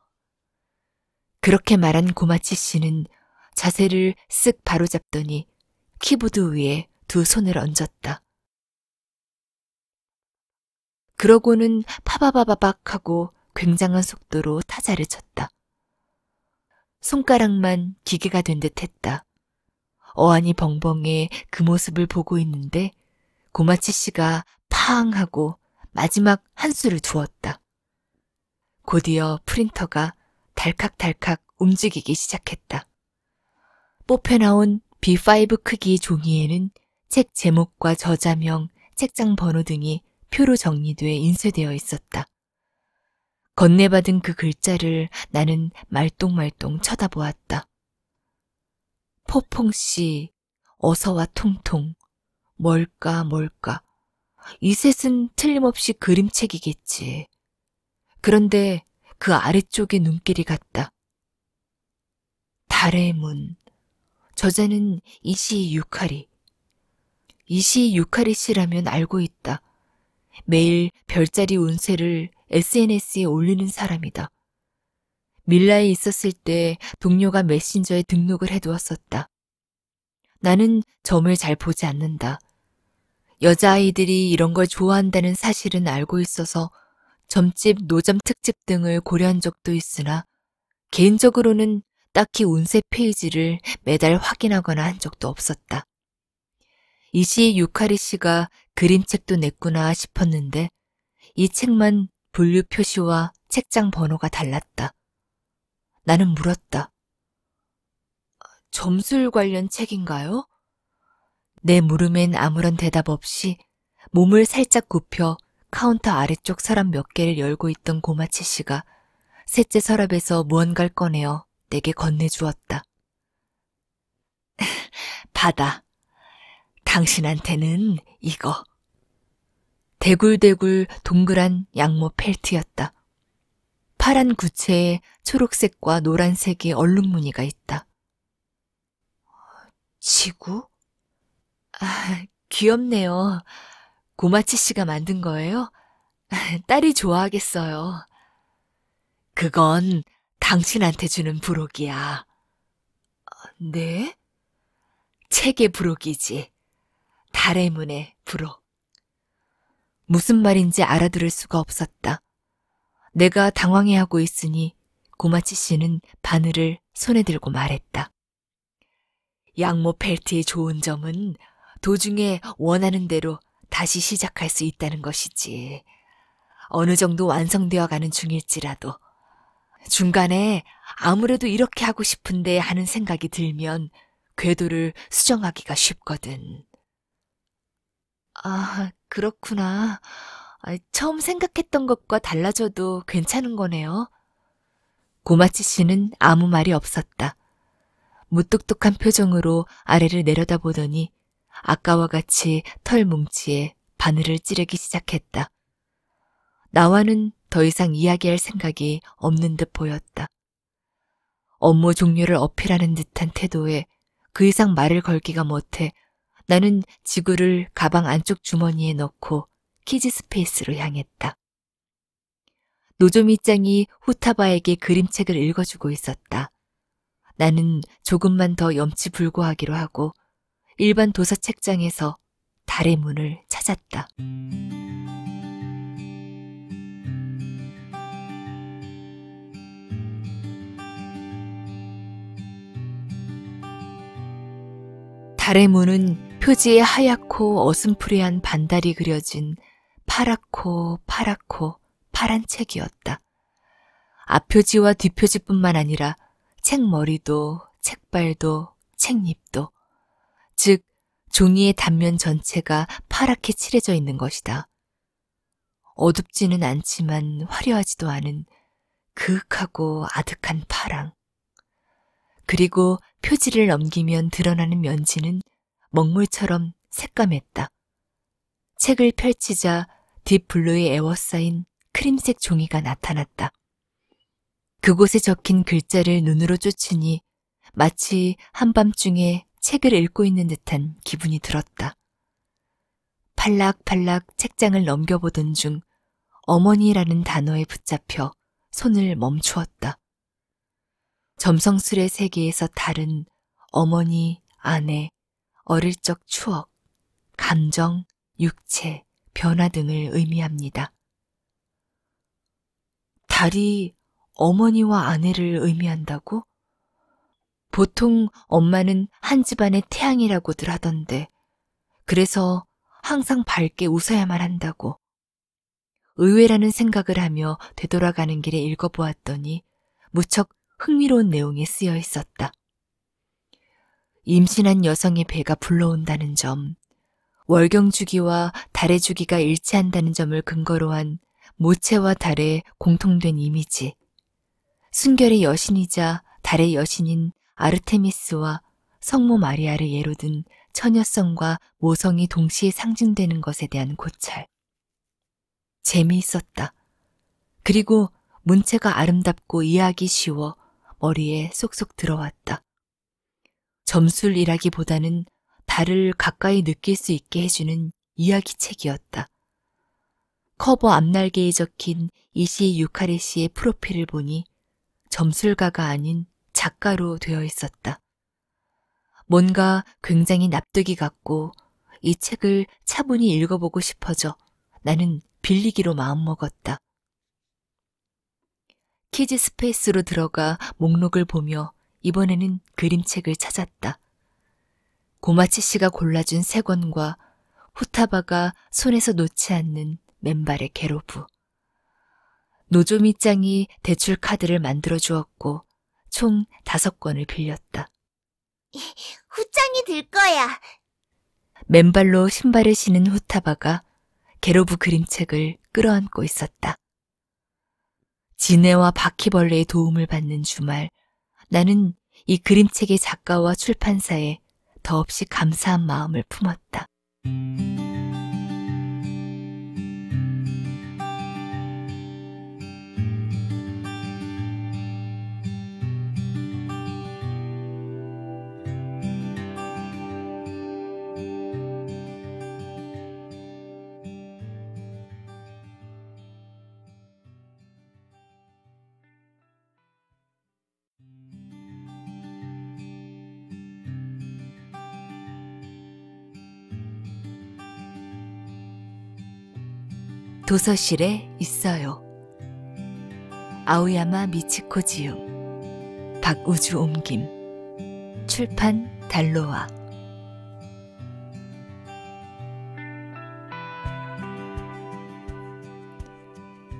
그렇게 말한 고마치 씨는 자세를 쓱 바로잡더니 키보드 위에 두 손을 얹었다. 그러고는 파바바바박 하고 굉장한 속도로 타자를 쳤다. 손가락만 기계가 된 듯 했다. 어안이 벙벙해 그 모습을 보고 있는데 고마치 씨가 팡 하고 마지막 한 수를 두었다. 곧이어 프린터가 달칵달칵 움직이기 시작했다. 뽑혀나온 B5 크기 종이에는 책 제목과 저자명, 책장 번호 등이 표로 정리돼 인쇄되어 있었다. 건네받은 그 글자를 나는 말똥말똥 쳐다보았다. 폭풍씨 어서와 통통, 뭘까 뭘까. 이 셋은 틀림없이 그림책이겠지. 그런데 그 아래쪽에 눈길이 갔다. 달의 문. 저자는 이시 유카리. 이시 유카리 씨라면 알고 있다. 매일 별자리 운세를 SNS에 올리는 사람이다. 밀라에 있었을 때 동료가 메신저에 등록을 해두었었다. 나는 점을 잘 보지 않는다. 여자아이들이 이런 걸 좋아한다는 사실은 알고 있어서 점집, 노점 특집 등을 고려한 적도 있으나 개인적으로는 딱히 운세 페이지를 매달 확인하거나 한 적도 없었다. 이시 유카리 씨가 그림책도 냈구나 싶었는데 이 책만 분류 표시와 책장 번호가 달랐다. 나는 물었다. 점술 관련 책인가요? 내 물음엔 아무런 대답 없이 몸을 살짝 굽혀 카운터 아래쪽 서랍 몇 개를 열고 있던 고마치 씨가 셋째 서랍에서 무언가를 꺼내어 내게 건네주었다. *laughs* 받아. 당신한테는 이거. 대굴대굴 동그란 양모 펠트였다. 파란 구체에 초록색과 노란색의 얼룩무늬가 있다. 지구? 아, 귀엽네요. 고마치 씨가 만든 거예요? 딸이 좋아하겠어요. 그건 당신한테 주는 부록이야. 네? 책의 부록이지. 달의 문의 부록. 무슨 말인지 알아들을 수가 없었다. 내가 당황해하고 있으니 고마치 씨는 바늘을 손에 들고 말했다. 양모 펠트의 좋은 점은 도중에 원하는 대로 다시 시작할 수 있다는 것이지. 어느 정도 완성되어 가는 중일지라도 중간에 아무래도 이렇게 하고 싶은데 하는 생각이 들면 궤도를 수정하기가 쉽거든. 아, 그렇구나. 아, 처음 생각했던 것과 달라져도 괜찮은 거네요. 고마치 씨는 아무 말이 없었다. 무뚝뚝한 표정으로 아래를 내려다보더니 아까와 같이 털 뭉치에 바늘을 찌르기 시작했다. 나와는 더 이상 이야기할 생각이 없는 듯 보였다. 업무 종료를 어필하는 듯한 태도에 그 이상 말을 걸기가 못해 나는 지구를 가방 안쪽 주머니에 넣고 키즈 스페이스로 향했다. 노조미짱이 후타바에게 그림책을 읽어주고 있었다. 나는 조금만 더 염치 불구하기로 하고 일반 도서 책장에서 달의 문을 찾았다. 달의 문은 표지에 하얗고 어슴푸레한 반달이 그려진 파랗고 파랗고 파란 책이었다. 앞표지와 뒷표지뿐만 아니라 책머리도 책발도 책잎도 즉 종이의 단면 전체가 파랗게 칠해져 있는 것이다. 어둡지는 않지만 화려하지도 않은 그윽하고 아득한 파랑. 그리고 표지를 넘기면 드러나는 면지는 먹물처럼 색감했다. 책을 펼치자 딥블루에 에워싸인 크림색 종이가 나타났다. 그곳에 적힌 글자를 눈으로 쫓으니 마치 한밤중에 책을 읽고 있는 듯한 기분이 들었다. 팔락팔락 책장을 넘겨보던 중 어머니라는 단어에 붙잡혀 손을 멈추었다. 점성술의 세계에서 다른 어머니, 아내, 어릴 적 추억, 감정, 육체, 변화 등을 의미합니다. 달이 어머니와 아내를 의미한다고? 보통 엄마는 한 집안의 태양이라고들 하던데, 그래서 항상 밝게 웃어야만 한다고. 의외라는 생각을 하며 되돌아가는 길에 읽어보았더니 무척 흥미로운 내용이 쓰여 있었다. 임신한 여성의 배가 불러온다는 점, 월경주기와 달의 주기가 일치한다는 점을 근거로 한 모체와 달의 공통된 이미지, 순결의 여신이자 달의 여신인 아르테미스와 성모 마리아를 예로 든 처녀성과 모성이 동시에 상징되는 것에 대한 고찰. 재미있었다. 그리고 문체가 아름답고 이해하기 쉬워 머리에 쏙쏙 들어왔다. 점술이라기보다는 달을 가까이 느낄 수 있게 해주는 이야기책이었다. 커버 앞날개에 적힌 이시 유카레 씨의 프로필을 보니 점술가가 아닌 작가로 되어 있었다. 뭔가 굉장히 납득이 갔고 이 책을 차분히 읽어보고 싶어져 나는 빌리기로 마음먹었다. 키즈 스페이스로 들어가 목록을 보며 이번에는 그림책을 찾았다. 고마치 씨가 골라준 세 권과 후타바가 손에서 놓지 않는 맨발의 게로부. 노조미짱이 대출 카드를 만들어 주었고 총 다섯 권을 빌렸다. *laughs* 후짱이 들 거야. 맨발로 신발을 신은 후타바가 게로부 그림책을 끌어안고 있었다. 진해와 바퀴벌레의 도움을 받는 주말, 나는 이 그림책의 작가와 출판사에 더없이 감사한 마음을 품었다. 도서실에 있어요. 아오야마 미치코지움 박우주 옮김 출판 달로와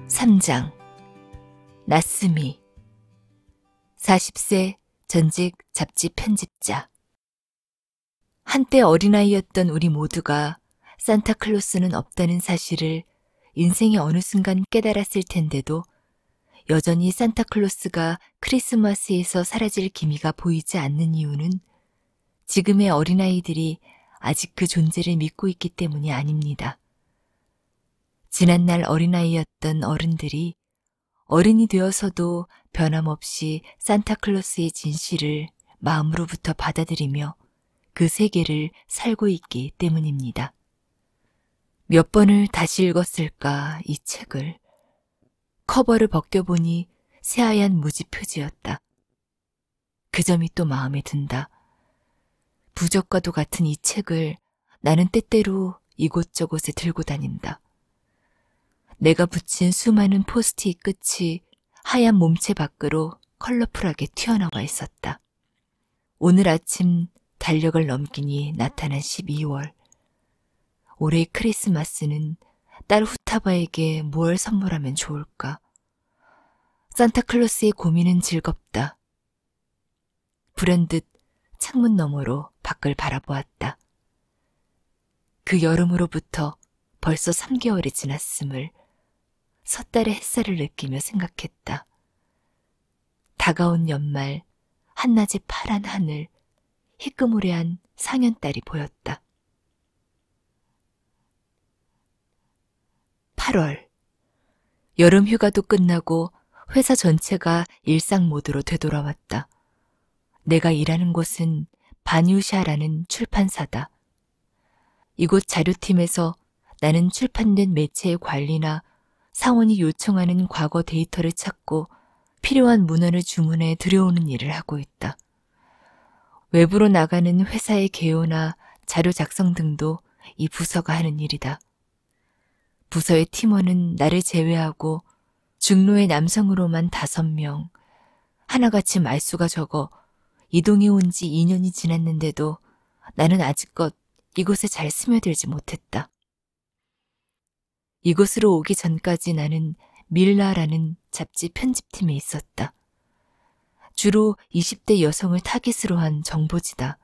(3장) 나스미 40세 전직 잡지 편집자 한때 어린아이였던 우리 모두가 산타클로스는 없다는 사실을 인생의 어느 순간 깨달았을 텐데도 여전히 산타클로스가 크리스마스에서 사라질 기미가 보이지 않는 이유는 지금의 어린아이들이 아직 그 존재를 믿고 있기 때문이 아닙니다. 지난날 어린아이였던 어른들이 어른이 되어서도 변함없이 산타클로스의 진실을 마음으로부터 받아들이며 그 세계를 살고 있기 때문입니다. 몇 번을 다시 읽었을까 이 책을. 커버를 벗겨보니 새하얀 무지 표지였다. 그 점이 또 마음에 든다. 부적과도 같은 이 책을 나는 때때로 이곳저곳에 들고 다닌다. 내가 붙인 수많은 포스트잇 끝이 하얀 몸체 밖으로 컬러풀하게 튀어나와 있었다. 오늘 아침 달력을 넘기니 나타난 12월. 올해 크리스마스는 딸 후타바에게 뭘 선물하면 좋을까? 산타클로스의 고민은 즐겁다. 불현 듯 창문 너머로 밖을 바라보았다. 그 여름으로부터 벌써 3개월이 지났음을 섣달의 햇살을 느끼며 생각했다. 다가온 연말, 한낮의 파란 하늘, 희끄무레한 상현달이 보였다. 8월. 여름 휴가도 끝나고 회사 전체가 일상 모드로 되돌아왔다. 내가 일하는 곳은 바뉴샤라는 출판사다. 이곳 자료팀에서 나는 출판된 매체의 관리나 상원이 요청하는 과거 데이터를 찾고 필요한 문헌을 주문해 들여오는 일을 하고 있다. 외부로 나가는 회사의 개요나 자료 작성 등도 이 부서가 하는 일이다. 부서의 팀원은 나를 제외하고 중로의 남성으로만 다섯 명, 하나같이 말수가 적어 이동해온지 2년이 지났는데도 나는 아직껏 이곳에 잘 스며들지 못했다. 이곳으로 오기 전까지 나는 밀라라는 잡지 편집팀에 있었다. 주로 20대 여성을 타깃으로 한 정보지다.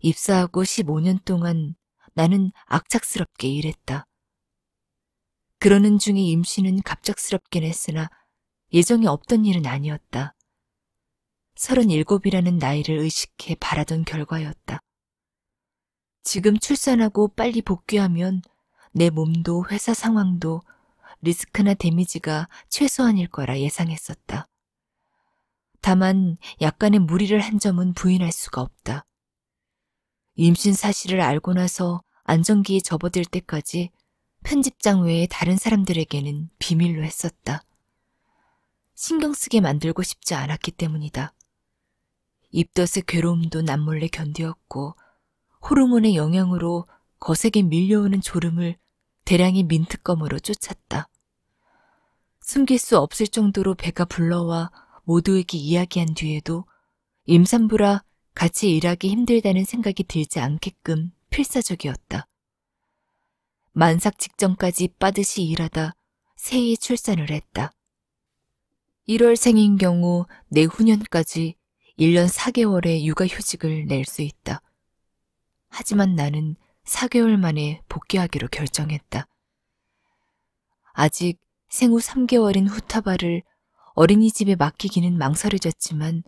입사하고 15년 동안 나는 악착스럽게 일했다. 그러는 중에 임신은 갑작스럽긴 했으나 예정이 없던 일은 아니었다. 3 7이라는 나이를 의식해 바라던 결과였다. 지금 출산하고 빨리 복귀하면 내 몸도 회사 상황도 리스크나 데미지가 최소한일 거라 예상했었다. 다만 약간의 무리를 한 점은 부인할 수가 없다. 임신 사실을 알고 나서 안정기에 접어들 때까지 편집장 외에 다른 사람들에게는 비밀로 했었다. 신경 쓰게 만들고 싶지 않았기 때문이다. 입덧의 괴로움도 남몰래 견디었고 호르몬의 영향으로 거세게 밀려오는 졸음을 대량의 민트껌으로 쫓았다. 숨길 수 없을 정도로 배가 불러와 모두에게 이야기한 뒤에도 임산부라 같이 일하기 힘들다는 생각이 들지 않게끔 필사적이었다. 만삭 직전까지 빠듯이 일하다 새이 출산을 했다. 1월 생인 경우 내후년까지 1년 4개월의 육아휴직을 낼 수 있다. 하지만 나는 4개월 만에 복귀하기로 결정했다. 아직 생후 3개월인 후타바를 어린이집에 맡기기는 망설여졌지만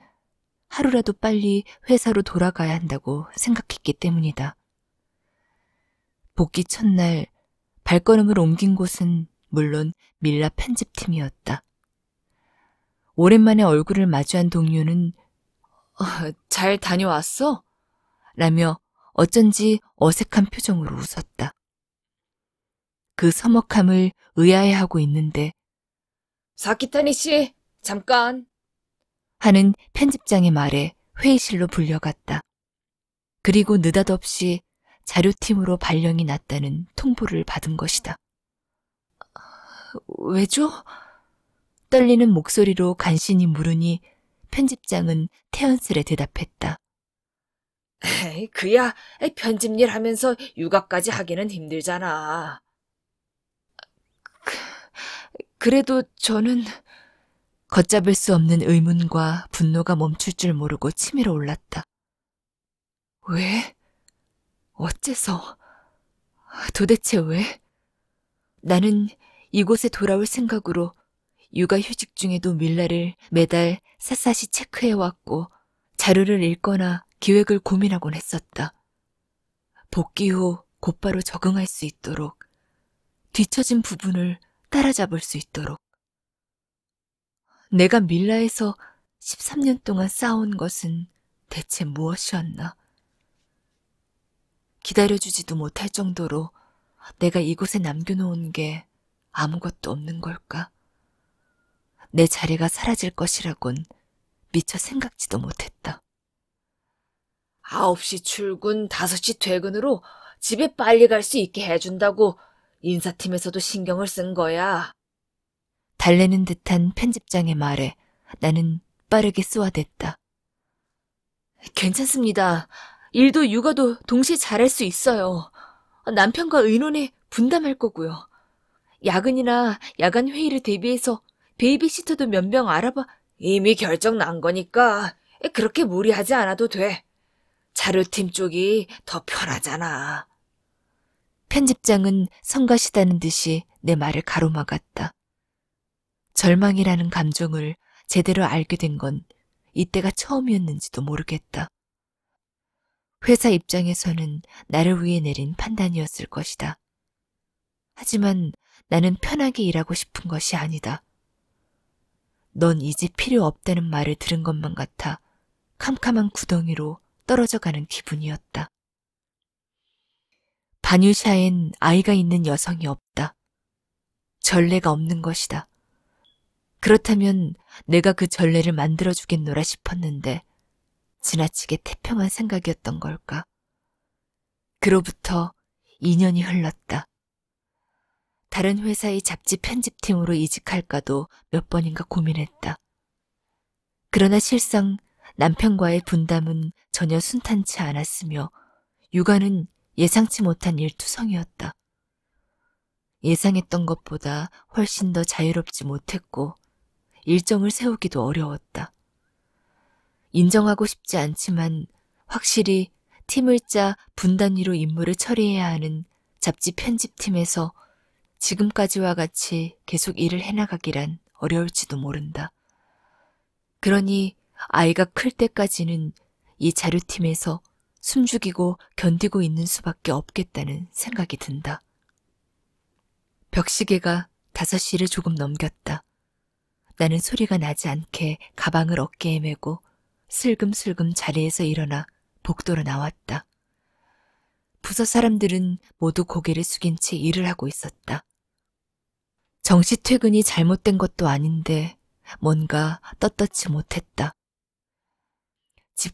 하루라도 빨리 회사로 돌아가야 한다고 생각했기 때문이다. 복귀 첫날 발걸음을 옮긴 곳은 물론 밀라 편집팀이었다. 오랜만에 얼굴을 마주한 동료는 어, 잘 다녀왔어? 라며 어쩐지 어색한 표정으로 웃었다. 그 서먹함을 의아해하고 있는데 사키타니 씨, 잠깐! 하는 편집장의 말에 회의실로 불려갔다. 그리고 느닷없이 자료팀으로 발령이 났다는 통보를 받은 것이다. 왜죠? 떨리는 목소리로 간신히 물으니 편집장은 태연스레 대답했다. 에이, 그야 편집일 하면서 육아까지 하기는 힘들잖아. 그, 그래도 저는 걷잡을 수 없는 의문과 분노가 멈출 줄 모르고 치밀어 올랐다. 왜? 어째서? 도대체 왜? 나는 이곳에 돌아올 생각으로 육아휴직 중에도 밀라를 매달 샅샅이 체크해왔고 자료를 읽거나 기획을 고민하곤 했었다. 복귀 후 곧바로 적응할 수 있도록 뒤처진 부분을 따라잡을 수 있도록 내가 밀라에서 13년 동안 쌓아온 것은 대체 무엇이었나? 기다려주지도 못할 정도로 내가 이곳에 남겨놓은 게 아무것도 없는 걸까? 내 자리가 사라질 것이라곤 미처 생각지도 못했다. 9시 출근, 5시 퇴근으로 집에 빨리 갈 수 있게 해준다고 인사팀에서도 신경을 쓴 거야. 달래는 듯한 편집장의 말에 나는 빠르게 쏘아댔다. 괜찮습니다. 일도 육아도 동시에 잘할 수 있어요. 남편과 의논해 분담할 거고요. 야근이나 야간 회의를 대비해서 베이비시터도 몇 명 알아봐. 이미 결정 난 거니까 그렇게 무리하지 않아도 돼. 자료팀 쪽이 더 편하잖아. 편집장은 성가시다는 듯이 내 말을 가로막았다. 절망이라는 감정을 제대로 알게 된 건 이때가 처음이었는지도 모르겠다. 회사 입장에서는 나를 위해 내린 판단이었을 것이다. 하지만 나는 편하게 일하고 싶은 것이 아니다. 넌 이제 필요 없다는 말을 들은 것만 같아 캄캄한 구덩이로 떨어져 가는 기분이었다. 바뉴샤엔 아이가 있는 여성이 없다. 전례가 없는 것이다. 그렇다면 내가 그 전례를 만들어주겠노라 싶었는데 지나치게 태평한 생각이었던 걸까? 그로부터 2년이 흘렀다. 다른 회사의 잡지 편집팀으로 이직할까도 몇 번인가 고민했다. 그러나 실상 남편과의 분담은 전혀 순탄치 않았으며 육아는 예상치 못한 일투성이었다. 예상했던 것보다 훨씬 더 자유롭지 못했고 일정을 세우기도 어려웠다. 인정하고 싶지 않지만 확실히 팀을 짜 분단위로 임무를 처리해야 하는 잡지 편집팀에서 지금까지와 같이 계속 일을 해나가기란 어려울지도 모른다. 그러니 아이가 클 때까지는 이 자료팀에서 숨죽이고 견디고 있는 수밖에 없겠다는 생각이 든다. 벽시계가 다섯 시를 조금 넘겼다. 나는 소리가 나지 않게 가방을 어깨에 메고 슬금슬금 자리에서 일어나 복도로 나왔다. 부서 사람들은 모두 고개를 숙인 채 일을 하고 있었다. 정시 퇴근이 잘못된 것도 아닌데 뭔가 떳떳지 못했다.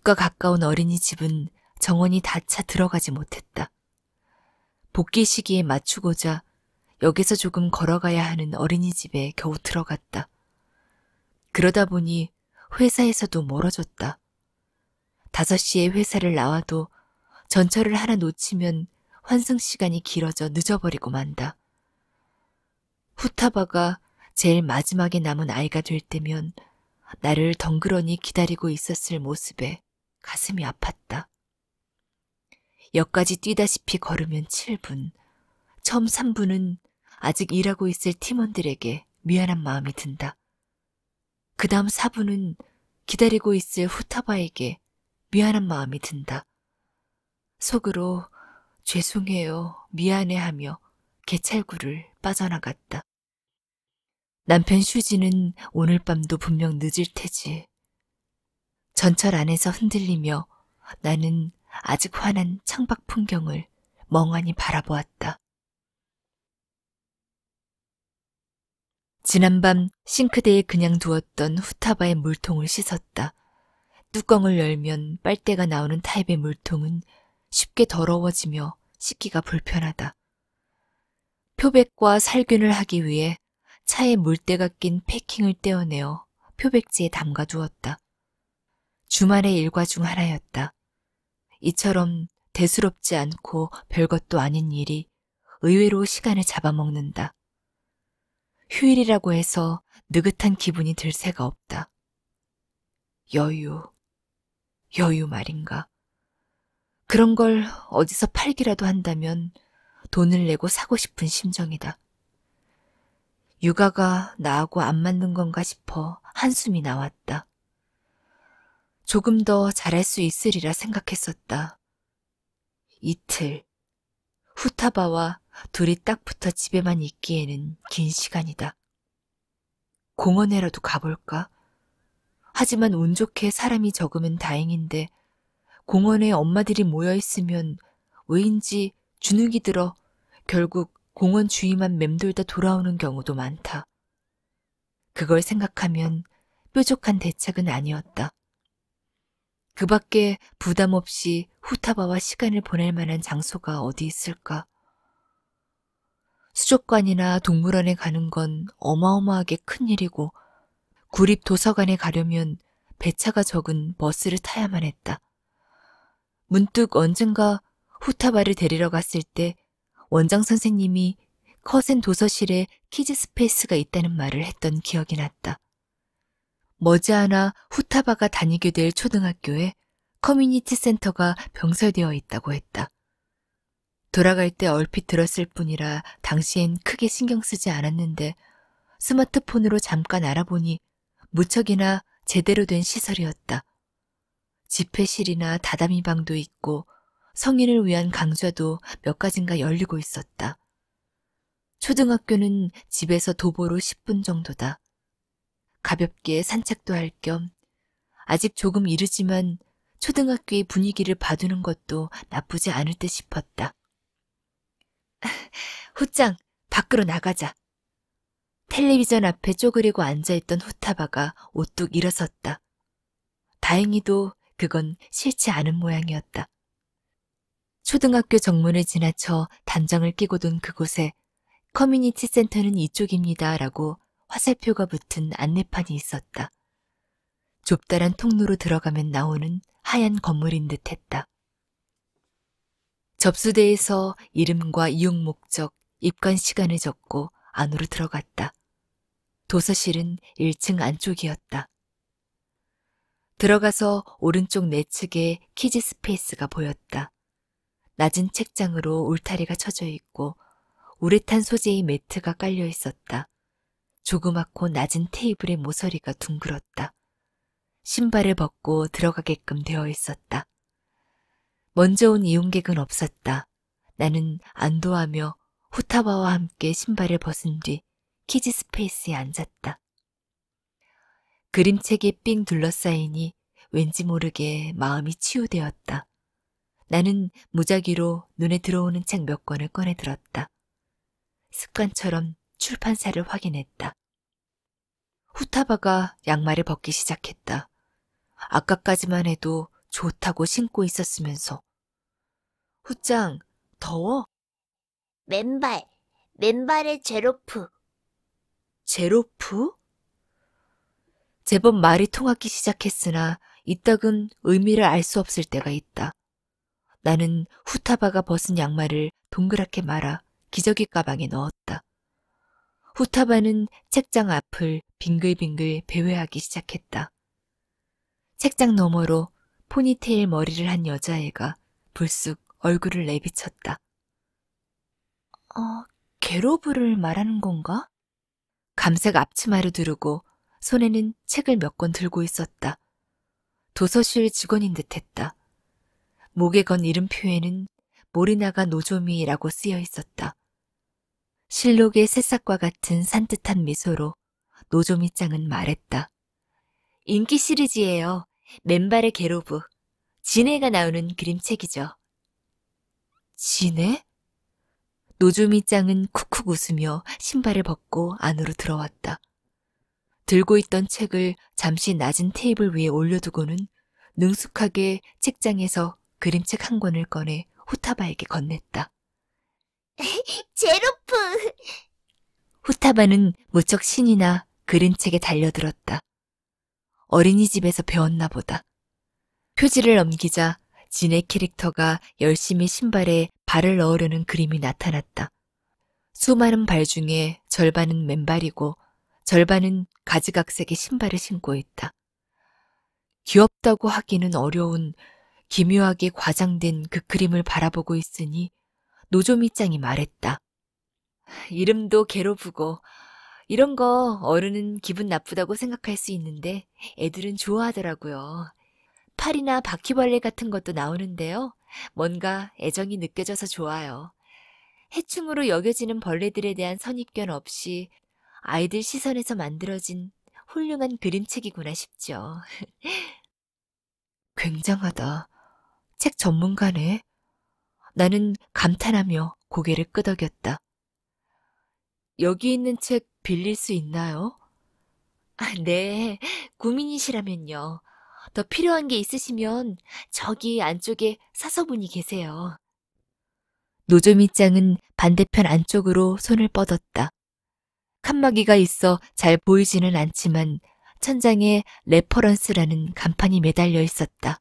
집과 가까운 어린이집은 정원이 다 차 들어가지 못했다. 복귀 시기에 맞추고자 여기서 조금 걸어가야 하는 어린이집에 겨우 들어갔다. 그러다 보니 회사에서도 멀어졌다. 5시에 회사를 나와도 전철을 하나 놓치면 환승 시간이 길어져 늦어버리고 만다. 후타바가 제일 마지막에 남은 아이가 될 때면 나를 덩그러니 기다리고 있었을 모습에 가슴이 아팠다. 역까지 뛰다시피 걸으면 7분, 처음 3분은 아직 일하고 있을 팀원들에게 미안한 마음이 든다. 그 다음 사부는 기다리고 있을 후타바에게 미안한 마음이 든다. 속으로 죄송해요, 미안해하며 개찰구를 빠져나갔다. 남편 슈지는 오늘 밤도 분명 늦을 테지. 전철 안에서 흔들리며 나는 아직 환한 창밖 풍경을 멍하니 바라보았다. 지난밤 싱크대에 그냥 두었던 후타바의 물통을 씻었다. 뚜껑을 열면 빨대가 나오는 타입의 물통은 쉽게 더러워지며 씻기가 불편하다. 표백과 살균을 하기 위해 차에 물때가 낀 패킹을 떼어내어 표백지에 담가 두었다. 주말의 일과 중 하나였다. 이처럼 대수롭지 않고 별것도 아닌 일이 의외로 시간을 잡아먹는다. 휴일이라고 해서 느긋한 기분이 들 새가 없다. 여유, 여유 말인가. 그런 걸 어디서 팔기라도 한다면 돈을 내고 사고 싶은 심정이다. 육아가 나하고 안 맞는 건가 싶어 한숨이 나왔다. 조금 더 잘할 수 있으리라 생각했었다. 이틀, 후타바와 둘이 딱 붙어 집에만 있기에는 긴 시간이다. 공원에라도 가볼까? 하지만 운 좋게 사람이 적으면 다행인데 공원에 엄마들이 모여 있으면 왜인지 주눅이 들어 결국 공원 주위만 맴돌다 돌아오는 경우도 많다. 그걸 생각하면 뾰족한 대책은 아니었다. 그 밖에 부담 없이 후타바와 시간을 보낼 만한 장소가 어디 있을까? 수족관이나 동물원에 가는 건 어마어마하게 큰 일이고 구립 도서관에 가려면 배차가 적은 버스를 타야만 했다. 문득 언젠가 후타바를 데리러 갔을 때 원장 선생님이 커센 도서실에 키즈 스페이스가 있다는 말을 했던 기억이 났다. 머지않아 후타바가 다니게 될 초등학교에 커뮤니티 센터가 병설되어 있다고 했다. 돌아갈 때 얼핏 들었을 뿐이라 당시엔 크게 신경 쓰지 않았는데 스마트폰으로 잠깐 알아보니 무척이나 제대로 된 시설이었다. 집회실이나 다다미 방도 있고 성인을 위한 강좌도 몇가지가 열리고 있었다. 초등학교는 집에서 도보로 10분 정도다. 가볍게 산책도 할 겸 아직 조금 이르지만 초등학교의 분위기를 봐두는 것도 나쁘지 않을 듯 싶었다. 호짱, *laughs* 밖으로 나가자. 텔레비전 앞에 쪼그리고 앉아있던 후타바가 오뚝 일어섰다. 다행히도 그건 싫지 않은 모양이었다. 초등학교 정문을 지나쳐 단장을 끼고 둔 그곳에 커뮤니티 센터는 이쪽입니다라고 화살표가 붙은 안내판이 있었다. 좁다란 통로로 들어가면 나오는 하얀 건물인 듯 했다. 접수대에서 이름과 이용 목적, 입관 시간을 적고 안으로 들어갔다. 도서실은 1층 안쪽이었다. 들어가서 오른쪽 내측에 키즈 스페이스가 보였다. 낮은 책장으로 울타리가 쳐져 있고 우레탄 소재의 매트가 깔려 있었다. 조그맣고 낮은 테이블의 모서리가 둥그렀다. 신발을 벗고 들어가게끔 되어 있었다. 먼저 온 이용객은 없었다. 나는 안도하며 후타바와 함께 신발을 벗은 뒤 키즈 스페이스에 앉았다. 그림책이 삥 둘러싸이니 왠지 모르게 마음이 치유되었다. 나는 무작위로 눈에 들어오는 책 몇 권을 꺼내 들었다. 습관처럼 출판사를 확인했다. 후타바가 양말을 벗기 시작했다. 아까까지만 해도 좋다고 신고 있었으면서. 후짱, 더워? 맨발, 맨발의 제로프. 제로프? 제법 말이 통하기 시작했으나 이따금 의미를 알 수 없을 때가 있다. 나는 후타바가 벗은 양말을 동그랗게 말아 기저귀 가방에 넣었다. 후타바는 책장 앞을 빙글빙글 배회하기 시작했다. 책장 너머로 포니테일 머리를 한 여자애가 불쑥 얼굴을 내비쳤다. 어, 게로브를 말하는 건가? 감색 앞치마를 두르고 손에는 책을 몇 권 들고 있었다. 도서실 직원인 듯했다. 목에 건 이름표에는 모리나가 노조미라고 쓰여 있었다. 실록의 새싹과 같은 산뜻한 미소로 노조미 짱은 말했다. 인기 시리즈예요. 맨발의 게로브. 진해가 나오는 그림책이죠. 진해? 노조미 짱은 쿡쿡 웃으며 신발을 벗고 안으로 들어왔다. 들고 있던 책을 잠시 낮은 테이블 위에 올려두고는 능숙하게 책장에서 그림책 한 권을 꺼내 후타바에게 건넸다. *laughs* 제로프! 후타바는 무척 신이나 그린책에 달려들었다. 어린이집에서 배웠나 보다. 표지를 넘기자 진의 캐릭터가 열심히 신발에 발을 넣으려는 그림이 나타났다. 수많은 발 중에 절반은 맨발이고 절반은 가지각색의 신발을 신고 있다. 귀엽다고 하기는 어려운 기묘하게 과장된 그 그림을 바라보고 있으니 노조미짱이 말했다. 이름도 괴로부고 이런 거 어른은 기분 나쁘다고 생각할 수 있는데 애들은 좋아하더라고요. 팔이나 바퀴벌레 같은 것도 나오는데요. 뭔가 애정이 느껴져서 좋아요. 해충으로 여겨지는 벌레들에 대한 선입견 없이 아이들 시선에서 만들어진 훌륭한 그림책이구나 싶죠. *laughs* 굉장하다. 책 전문가네. 나는 감탄하며 고개를 끄덕였다. 여기 있는 책 빌릴 수 있나요? 아, 네, 고민이시라면요. 더 필요한 게 있으시면 저기 안쪽에 사서분이 계세요. 노조미짱은 반대편 안쪽으로 손을 뻗었다. 칸막이가 있어 잘 보이지는 않지만 천장에 레퍼런스라는 간판이 매달려 있었다.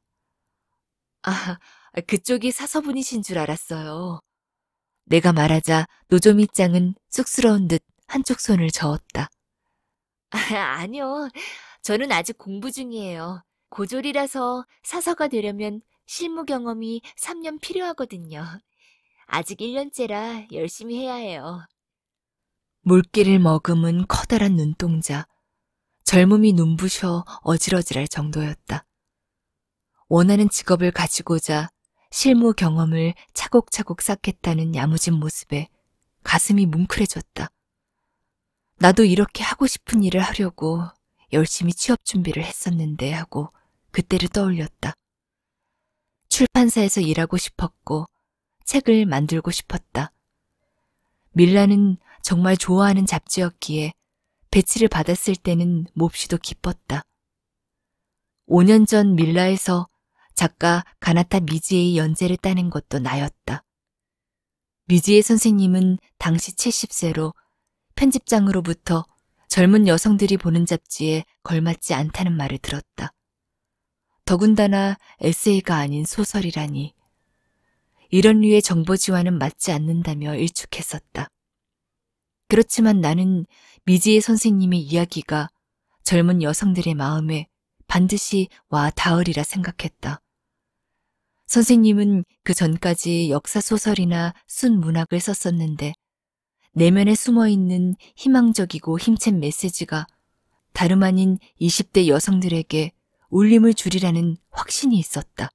아, 그쪽이 사서분이신 줄 알았어요. 내가 말하자 노조미 짱은 쑥스러운 듯 한쪽 손을 저었다. 아, *laughs* 아니요. 저는 아직 공부 중이에요. 고졸이라서 사서가 되려면 실무 경험이 3년 필요하거든요. 아직 1년째라 열심히 해야 해요. 물기를 머금은 커다란 눈동자. 젊음이 눈부셔 어질어질할 정도였다. 원하는 직업을 가지고자 실무 경험을 차곡차곡 쌓겠다는 야무진 모습에 가슴이 뭉클해졌다. 나도 이렇게 하고 싶은 일을 하려고 열심히 취업 준비를 했었는데 하고 그때를 떠올렸다. 출판사에서 일하고 싶었고 책을 만들고 싶었다. 밀라는 정말 좋아하는 잡지였기에 배치를 받았을 때는 몹시도 기뻤다. 5년 전 밀라에서 작가 가나타 미지의 연재를 따낸 것도 나였다. 미지의 선생님은 당시 70세로 편집장으로부터 젊은 여성들이 보는 잡지에 걸맞지 않다는 말을 들었다. 더군다나 에세이가 아닌 소설이라니. 이런 류의 정보 지와는 맞지 않는다며 일축했었다. 그렇지만 나는 미지의 선생님의 이야기가 젊은 여성들의 마음에 반드시 와 닿으리라 생각했다. 선생님은 그 전까지 역사소설이나 순 문학을 썼었는데 내면에 숨어있는 희망적이고 힘찬 메시지가 다름 아닌 20대 여성들에게 울림을 줄이라는 확신이 있었다.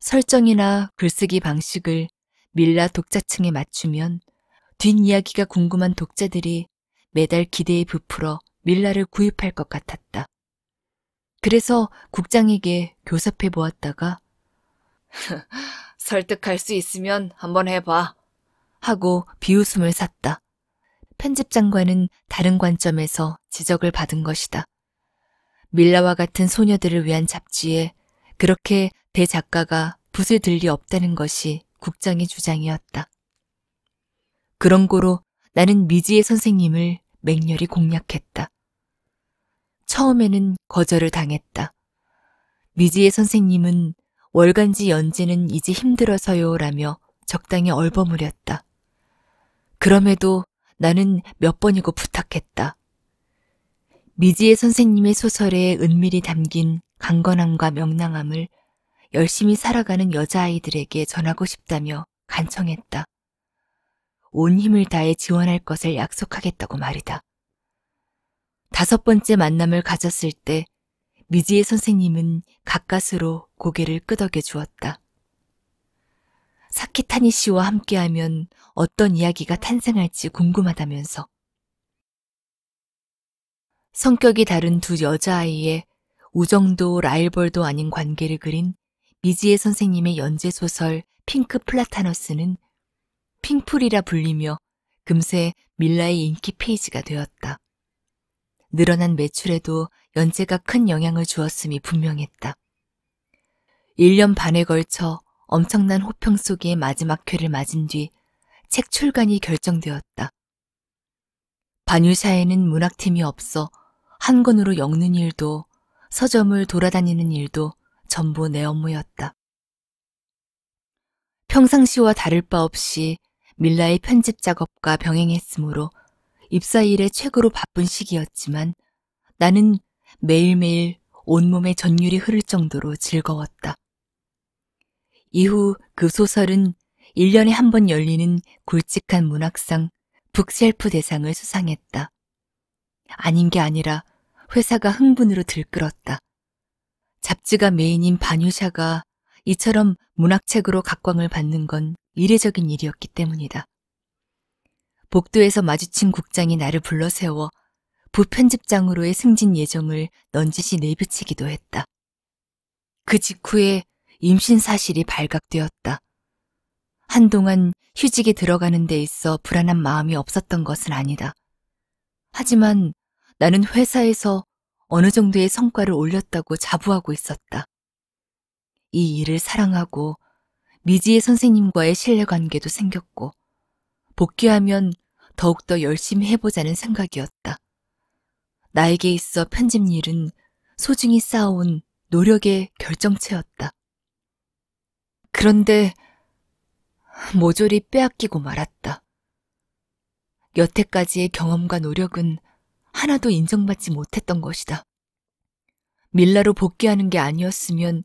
설정이나 글쓰기 방식을 밀라 독자층에 맞추면 뒷이야기가 궁금한 독자들이 매달 기대에 부풀어 밀라를 구입할 것 같았다. 그래서 국장에게 교섭해 보았다가 설득할 수 있으면 한번 해봐. 하고 비웃음을 샀다. 편집장과는 다른 관점에서 지적을 받은 것이다. 밀라와 같은 소녀들을 위한 잡지에 그렇게 대작가가 붓을 들리 없다는 것이 국장의 주장이었다. 그런 고로 나는 미지의 선생님을 맹렬히 공략했다. 처음에는 거절을 당했다. 미지의 선생님은 월간지 연재는 이제 힘들어서요 라며 적당히 얼버무렸다. 그럼에도 나는 몇 번이고 부탁했다. 미지의 선생님의 소설에 은밀히 담긴 강건함과 명랑함을 열심히 살아가는 여자아이들에게 전하고 싶다며 간청했다. 온 힘을 다해 지원할 것을 약속하겠다고 말이다. 다섯 번째 만남을 가졌을 때 미지의 선생님은 가까스로 고개를 끄덕여 주었다. 사키타니 씨와 함께하면 어떤 이야기가 탄생할지 궁금하다면서. 성격이 다른 두 여자아이의 우정도 라이벌도 아닌 관계를 그린 미지의 선생님의 연재소설 핑크 플라타너스는 핑풀이라 불리며 금세 밀라의 인기 페이지가 되었다. 늘어난 매출에도 연재가 큰 영향을 주었음이 분명했다. 1년 반에 걸쳐 엄청난 호평 속의 마지막 회를 맞은 뒤 책 출간이 결정되었다. 반유사에는 문학팀이 없어 한 권으로 엮는 일도 서점을 돌아다니는 일도 전부 내 업무였다. 평상시와 다를 바 없이 밀라의 편집 작업과 병행했으므로 입사 일에 최고로 바쁜 시기였지만 나는 매일매일 온몸에 전율이 흐를 정도로 즐거웠다. 이후 그 소설은 1년에 한 번 열리는 굵직한 문학상 북셀프 대상을 수상했다. 아닌 게 아니라 회사가 흥분으로 들끓었다. 잡지가 메인인 반유샤가 이처럼 문학책으로 각광을 받는 건 이례적인 일이었기 때문이다. 복도에서 마주친 국장이 나를 불러세워 부편집장으로의 승진 예정을 넌지시 내비치기도 했다. 그 직후에 임신 사실이 발각되었다. 한동안 휴직에 들어가는 데 있어 불안한 마음이 없었던 것은 아니다. 하지만 나는 회사에서 어느 정도의 성과를 올렸다고 자부하고 있었다. 이 일을 사랑하고 미지의 선생님과의 신뢰관계도 생겼고 복귀하면 더욱더 열심히 해보자는 생각이었다. 나에게 있어 편집 일은 소중히 쌓아온 노력의 결정체였다. 그런데 모조리 빼앗기고 말았다. 여태까지의 경험과 노력은 하나도 인정받지 못했던 것이다. 밀라로 복귀하는 게 아니었으면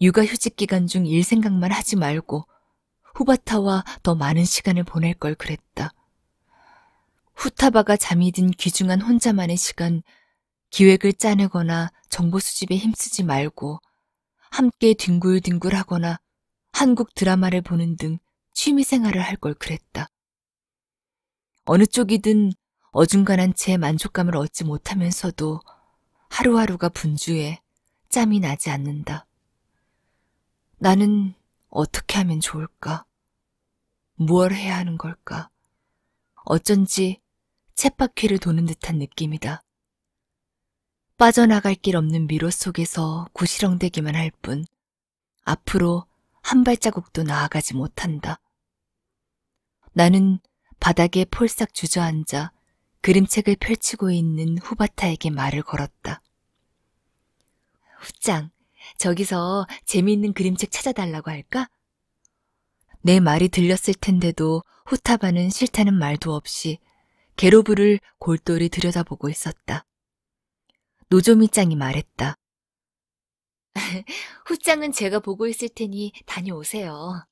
육아휴직 기간 중 일 생각만 하지 말고 후바타와 더 많은 시간을 보낼 걸 그랬다. 후타바가 잠이 든 귀중한 혼자만의 시간, 기획을 짜내거나 정보 수집에 힘쓰지 말고 함께 뒹굴뒹굴 하거나 한국 드라마를 보는 등 취미 생활을 할 걸 그랬다. 어느 쪽이든 어중간한 채 만족감을 얻지 못하면서도 하루하루가 분주해 짬이 나지 않는다. 나는 어떻게 하면 좋을까? 무얼 해야 하는 걸까? 어쩐지 쳇바퀴를 도는 듯한 느낌이다. 빠져나갈 길 없는 미로 속에서 구시렁대기만 할 뿐 앞으로 한 발자국도 나아가지 못한다. 나는 바닥에 폴싹 주저앉아 그림책을 펼치고 있는 후바타에게 말을 걸었다. 후짱, 저기서 재미있는 그림책 찾아달라고 할까? 내 말이 들렸을 텐데도 호타바는 싫다는 말도 없이 게로브를 골똘히 들여다보고 있었다. 노조미짱이 말했다. *laughs* 후짱은 제가 보고 있을 테니 다녀오세요.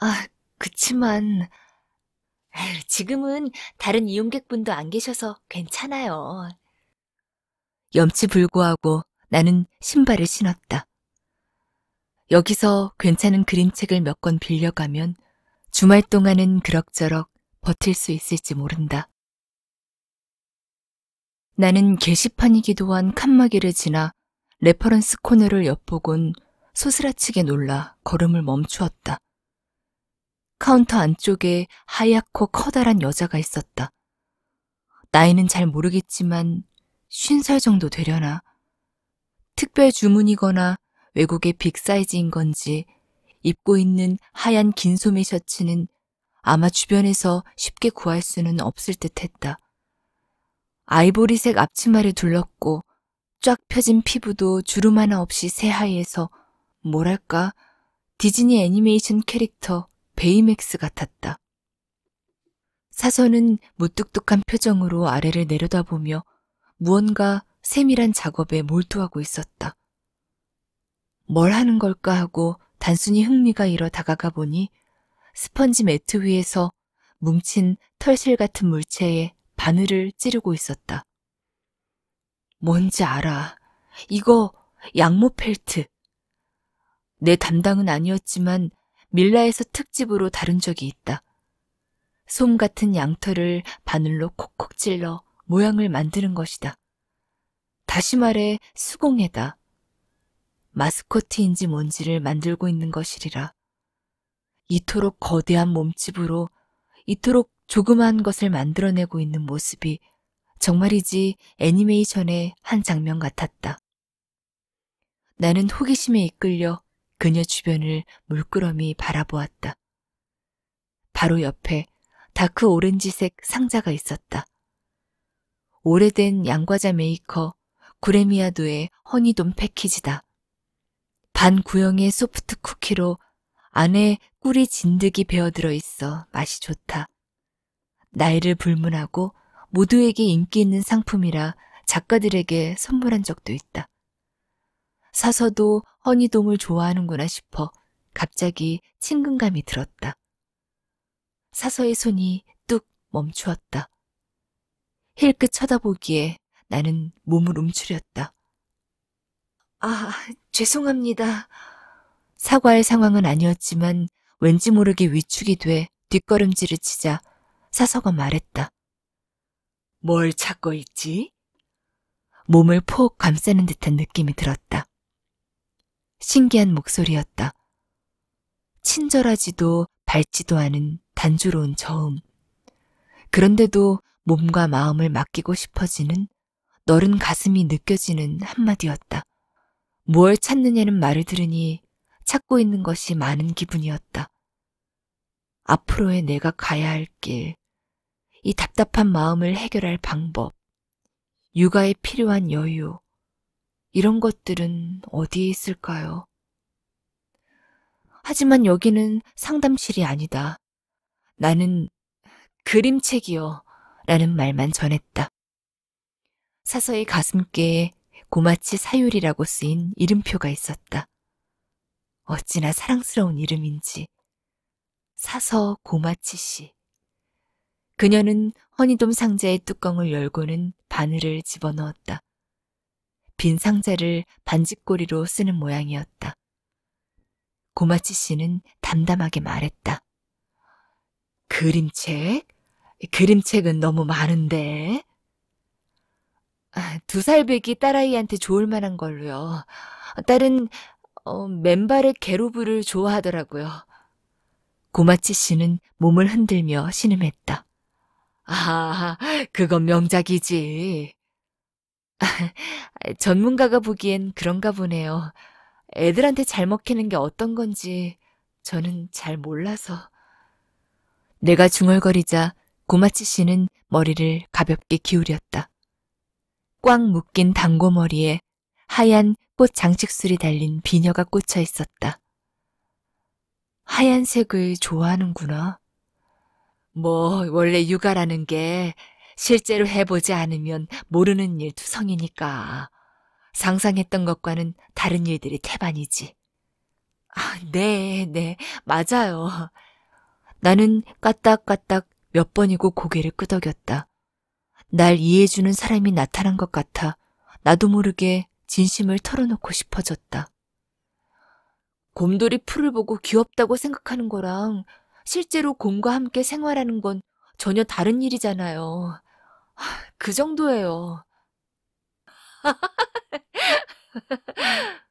아, 그치만... 지금은 다른 이용객분도 안 계셔서 괜찮아요. 염치 불구하고 나는 신발을 신었다. 여기서 괜찮은 그림책을 몇 권 빌려가면 주말 동안은 그럭저럭 버틸 수 있을지 모른다. 나는 게시판이기도 한 칸막이를 지나 레퍼런스 코너를 엿보곤 소스라치게 놀라 걸음을 멈추었다. 카운터 안쪽에 하얗고 커다란 여자가 있었다. 나이는 잘 모르겠지만 쉰 살 정도 되려나. 특별 주문이거나 외국의 빅사이즈인 건지 입고 있는 하얀 긴 소매 셔츠는 아마 주변에서 쉽게 구할 수는 없을 듯 했다. 아이보리색 앞치마를 둘렀고 쫙 펴진 피부도 주름 하나 없이 새하얘서 뭐랄까 디즈니 애니메이션 캐릭터 베이맥스 같았다. 사선은 무뚝뚝한 표정으로 아래를 내려다보며 무언가 세밀한 작업에 몰두하고 있었다. 뭘 하는 걸까 하고 단순히 흥미가 잃어 다가가 보니 스펀지 매트 위에서 뭉친 털실 같은 물체에 바늘을 찌르고 있었다. 뭔지 알아. 이거 양모 펠트. 내 담당은 아니었지만 밀라에서 특집으로 다룬 적이 있다. 솜 같은 양털을 바늘로 콕콕 찔러 모양을 만드는 것이다. 다시 말해 수공예다. 마스코트인지 뭔지를 만들고 있는 것이리라. 이토록 거대한 몸집으로 이토록 조그마한 것을 만들어내고 있는 모습이 정말이지 애니메이션의 한 장면 같았다. 나는 호기심에 이끌려 그녀 주변을 물끄러미 바라보았다. 바로 옆에 다크 오렌지색 상자가 있었다. 오래된 양과자 메이커 구레미아도의 허니돔 패키지다. 반 구형의 소프트 쿠키로 안에 꿀이 진득이 베어들어 있어 맛이 좋다. 나이를 불문하고 모두에게 인기 있는 상품이라 작가들에게 선물한 적도 있다. 사서도 허니돔을 좋아하는구나 싶어 갑자기 친근감이 들었다. 사서의 손이 뚝 멈추었다. 힐끗 쳐다보기에 나는 몸을 움츠렸다. 아, 죄송합니다. 사과할 상황은 아니었지만 왠지 모르게 위축이 돼 뒷걸음질을 치자 사서가 말했다. 뭘 찾고 있지? 몸을 폭 감싸는 듯한 느낌이 들었다. 신기한 목소리였다. 친절하지도 밝지도 않은 단조로운 저음. 그런데도 몸과 마음을 맡기고 싶어지는 너른 가슴이 느껴지는 한마디였다. 뭘 찾느냐는 말을 들으니 찾고 있는 것이 많은 기분이었다. 앞으로의 내가 가야 할 길, 이 답답한 마음을 해결할 방법, 육아에 필요한 여유, 이런 것들은 어디에 있을까요? 하지만 여기는 상담실이 아니다. 나는 그림책이요. 라는 말만 전했다. 사서의 가슴께 고마치 사율이라고 쓰인 이름표가 있었다. 어찌나 사랑스러운 이름인지. 사서 고마치 씨. 그녀는 허니돔 상자의 뚜껑을 열고는 바늘을 집어넣었다. 빈 상자를 반짓고리로 쓰는 모양이었다. 고마치 씨는 담담하게 말했다. 그림책? 그림책은 너무 많은데. 아, 두 살배기 딸아이한테 좋을 만한 걸로요. 딸은 어, 맨발의 게로브를 좋아하더라고요. 고마치 씨는 몸을 흔들며 신음했다. 아, 그건 명작이지. *laughs* 전문가가 보기엔 그런가 보네요. 애들한테 잘 먹히는 게 어떤 건지 저는 잘 몰라서. 내가 중얼거리자 고마치 씨는 머리를 가볍게 기울였다. 꽉 묶인 단고머리에 하얀 꽃 장식술이 달린 비녀가 꽂혀 있었다. 하얀색을 좋아하는구나. 뭐 원래 육아라는 게 실제로 해보지 않으면 모르는 일 투성이니까 상상했던 것과는 다른 일들이 태반이지. 아, 네, 네, 맞아요. 나는 까딱까딱 몇 번이고 고개를 끄덕였다. 날 이해해주는 사람이 나타난 것 같아 나도 모르게 진심을 털어놓고 싶어졌다. 곰돌이 풀을 보고 귀엽다고 생각하는 거랑 실제로 곰과 함께 생활하는 건 전혀 다른 일이잖아요. 그 정도예요. *laughs*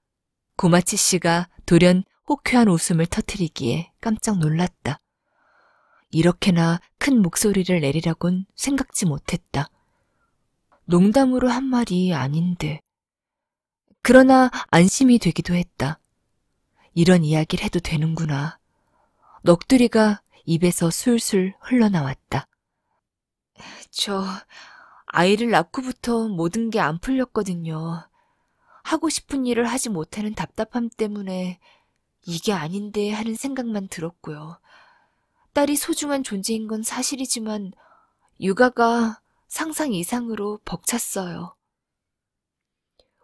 고마치 씨가 돌연 호쾌한 웃음을 터뜨리기에 깜짝 놀랐다. 이렇게나 큰 목소리를 내리라곤 생각지 못했다. 농담으로 한 말이 아닌데. 그러나 안심이 되기도 했다. 이런 이야기를 해도 되는구나. 넋두리가 입에서 술술 흘러나왔다. 저 아이를 낳고부터 모든 게 안 풀렸거든요. 하고 싶은 일을 하지 못하는 답답함 때문에 이게 아닌데 하는 생각만 들었고요. 딸이 소중한 존재인 건 사실이지만 육아가 상상 이상으로 벅찼어요.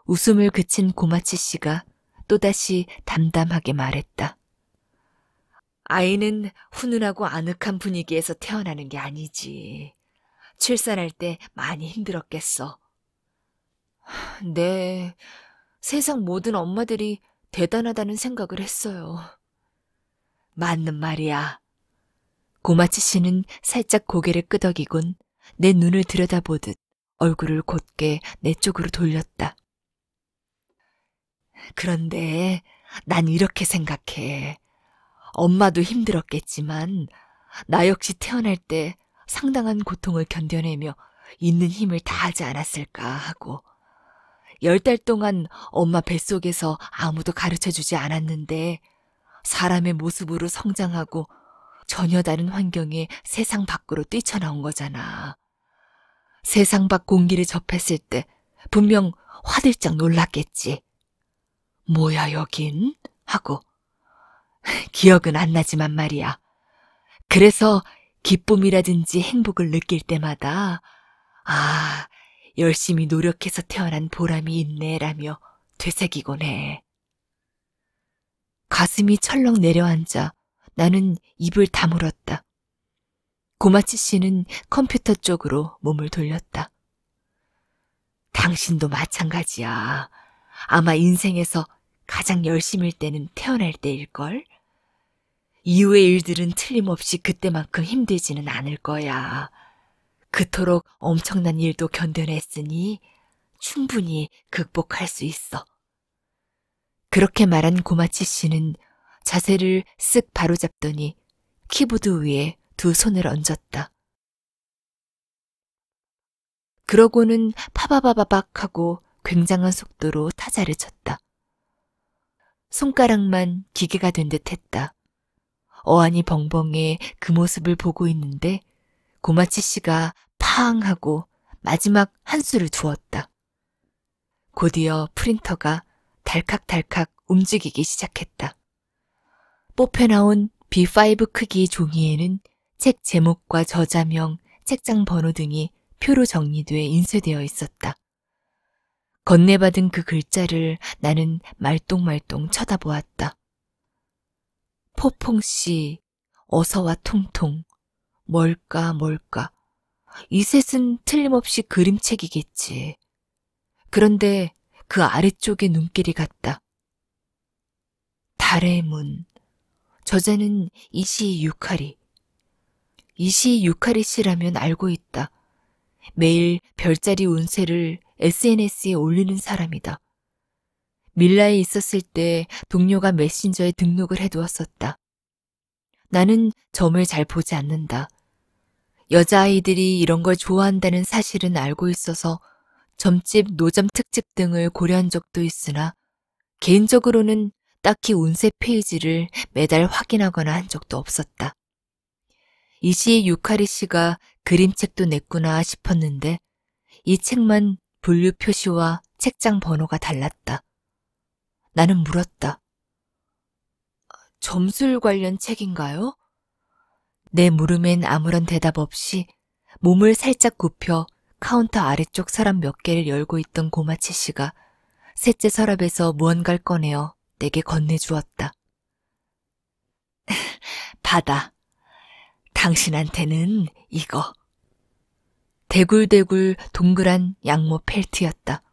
웃음을 그친 고마치 씨가 또다시 담담하게 말했다. 아이는 훈훈하고 아늑한 분위기에서 태어나는 게 아니지. 출산할 때 많이 힘들었겠어. 네, 세상 모든 엄마들이 대단하다는 생각을 했어요. 맞는 말이야. 고마치 씨는 살짝 고개를 끄덕이곤 내 눈을 들여다보듯 얼굴을 곧게 내 쪽으로 돌렸다. 그런데 난 이렇게 생각해. 엄마도 힘들었겠지만 나 역시 태어날 때 상당한 고통을 견뎌내며 있는 힘을 다하지 않았을까 하고 열 달 동안 엄마 뱃속에서 아무도 가르쳐 주지 않았는데 사람의 모습으로 성장하고 전혀 다른 환경에 세상 밖으로 뛰쳐나온 거잖아. 세상 밖 공기를 접했을 때 분명 화들짝 놀랐겠지. 뭐야, 여긴? 하고. *laughs* 기억은 안 나지만 말이야. 그래서 기쁨이라든지 행복을 느낄 때마다, 아, 열심히 노력해서 태어난 보람이 있네라며 되새기곤 해. 가슴이 철렁 내려앉아 나는 입을 다물었다. 고마치 씨는 컴퓨터 쪽으로 몸을 돌렸다. 당신도 마찬가지야. 아마 인생에서 가장 열심일 때는 태어날 때일걸? 이후의 일들은 틀림없이 그때만큼 힘들지는 않을 거야. 그토록 엄청난 일도 견뎌냈으니 충분히 극복할 수 있어. 그렇게 말한 고마치 씨는 자세를 쓱 바로잡더니 키보드 위에 두 손을 얹었다. 그러고는 파바바바박 하고 굉장한 속도로 타자를 쳤다. 손가락만 기계가 된듯 했다. 어안이 벙벙해 그 모습을 보고 있는데 고마치 씨가 파앙 하고 마지막 한 수를 두었다. 곧이어 프린터가 달칵달칵 움직이기 시작했다. 뽑혀나온 B5 크기 종이에는 책 제목과 저자명, 책장 번호 등이 표로 정리돼 인쇄되어 있었다. 건네받은 그 글자를 나는 말똥말똥 쳐다보았다. 포퐁씨, 어서와 통통, 뭘까 뭘까. 이 셋은 틀림없이 그림책이겠지. 그런데 그 아래쪽에 눈길이 갔다. 달의 문, 저자는 이시 유카리. 이시 유카리 씨라면 알고 있다. 매일 별자리 운세를 SNS에 올리는 사람이다. 밀라에 있었을 때 동료가 메신저에 등록을 해두었었다. 나는 점을 잘 보지 않는다. 여자아이들이 이런 걸 좋아한다는 사실은 알고 있어서 점집, 노점 특집 등을 고려한 적도 있으나 개인적으로는 딱히 운세 페이지를 매달 확인하거나 한 적도 없었다. 이시의 유카리 씨가 그림책도 냈구나 싶었는데 이 책만 분류 표시와 책장 번호가 달랐다. 나는 물었다. 점술 관련 책인가요? 내 물음엔 아무런 대답 없이 몸을 살짝 굽혀 카운터 아래쪽 서랍 몇 개를 열고 있던 고마치 씨가 셋째 서랍에서 무언갈 꺼내어 내게 건네주었다. 받아. *laughs* 당신한테는 이거. 대굴대굴 동그란 양모 펠트였다.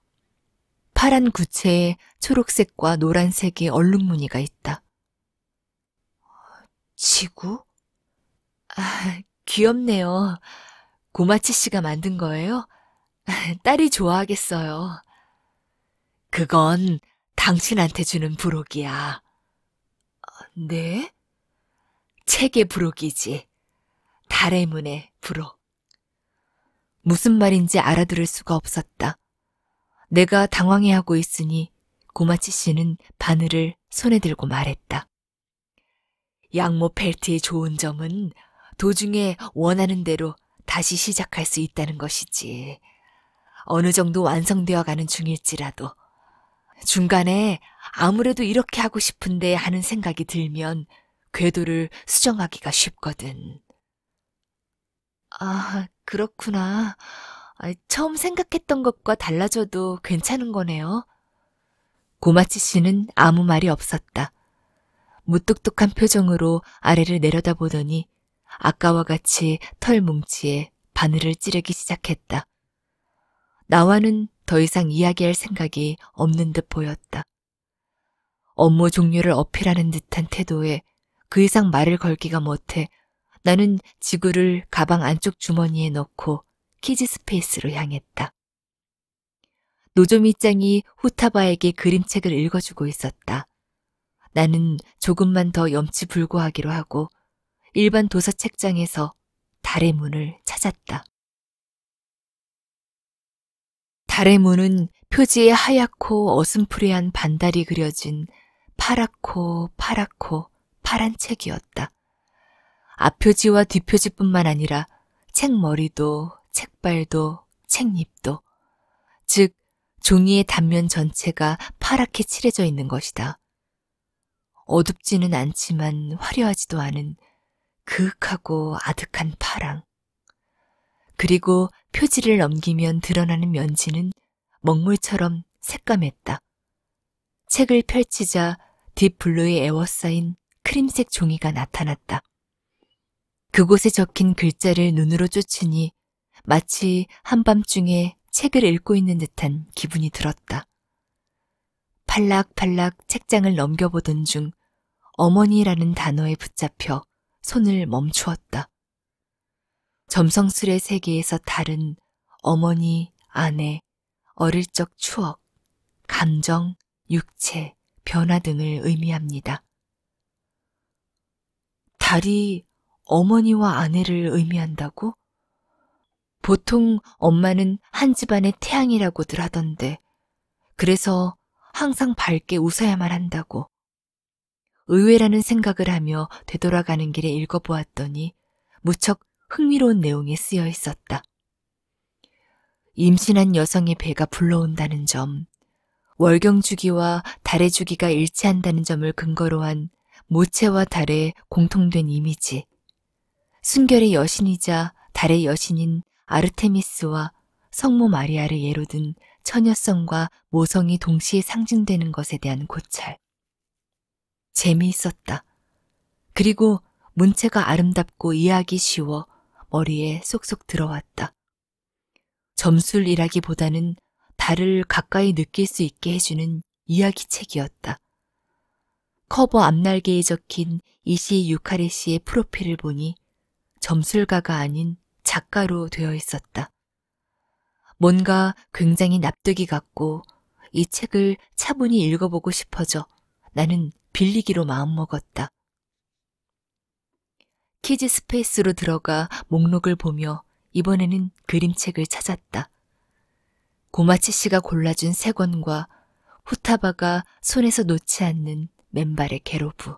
파란 구체에 초록색과 노란색의 얼룩 무늬가 있다. 지구? 아, 귀엽네요. 고마치 씨가 만든 거예요? *laughs* 딸이 좋아하겠어요. 그건 당신한테 주는 부록이야. 네? 책의 부록이지. 달의 문의 부록. 무슨 말인지 알아들을 수가 없었다. 내가 당황해하고 있으니 고마치 씨는 바늘을 손에 들고 말했다. 양모 펠트의 좋은 점은 도중에 원하는 대로 다시 시작할 수 있다는 것이지. 어느 정도 완성되어 가는 중일지라도 중간에 아무래도 이렇게 하고 싶은데 하는 생각이 들면 궤도를 수정하기가 쉽거든. 아, 그렇구나. 아, 처음 생각했던 것과 달라져도 괜찮은 거네요. 고마치 씨는 아무 말이 없었다. 무뚝뚝한 표정으로 아래를 내려다보더니 아까와 같이 털 뭉치에 바늘을 찌르기 시작했다. 나와는 더 이상 이야기할 생각이 없는 듯 보였다. 업무 종료를 어필하는 듯한 태도에 그 이상 말을 걸기가 못해 나는 지구를 가방 안쪽 주머니에 넣고 키즈 스페이스로 향했다. 노조미짱이 후타바에게 그림책을 읽어주고 있었다. 나는 조금만 더 염치 불구하기로 하고 일반 도서 책장에서 달의 문을 찾았다. 달의 문은 표지에 하얗고 어슴푸레한 반달이 그려진 파랗고 파랗고 파란 책이었다. 앞표지와 뒷표지뿐만 아니라 책머리도 책발도 책잎도 즉 종이의 단면 전체가 파랗게 칠해져 있는 것이다. 어둡지는 않지만 화려하지도 않은 그윽하고 아득한 파랑. 그리고 표지를 넘기면 드러나는 면지는 먹물처럼 색감했다. 책을 펼치자 딥블루에 에워싸인 크림색 종이가 나타났다. 그곳에 적힌 글자를 눈으로 쫓으니 마치 한밤중에 책을 읽고 있는 듯한 기분이 들었다. 팔락팔락 책장을 넘겨보던 중 어머니라는 단어에 붙잡혀 손을 멈추었다. 점성술의 세계에서 다른 어머니, 아내, 어릴 적 추억, 감정, 육체, 변화 등을 의미합니다. 달이 어머니와 아내를 의미한다고? 보통 엄마는 한 집안의 태양이라고들 하던데, 그래서 항상 밝게 웃어야만 한다고. 의외라는 생각을 하며 되돌아가는 길에 읽어보았더니 무척 흥미로운 내용에 쓰여 있었다. 임신한 여성의 배가 불러온다는 점, 월경 주기와 달의 주기가 일치한다는 점을 근거로 한 모체와 달의 공통된 이미지, 순결의 여신이자 달의 여신인 아르테미스와 성모 마리아를 예로 든 처녀성과 모성이 동시에 상징되는 것에 대한 고찰. 재미있었다. 그리고 문체가 아름답고 이해하기 쉬워 머리에 쏙쏙 들어왔다. 점술이라기보다는 달을 가까이 느낄 수 있게 해주는 이야기책이었다. 커버 앞날개에 적힌 이시 유카레시의 프로필을 보니 점술가가 아닌 작가로 되어 있었다. 뭔가 굉장히 납득이 갔고 이 책을 차분히 읽어보고 싶어져 나는 빌리기로 마음먹었다. 키즈 스페이스로 들어가 목록을 보며 이번에는 그림책을 찾았다. 고마치 씨가 골라준 세 권과 후타바가 손에서 놓지 않는 맨발의 게로부.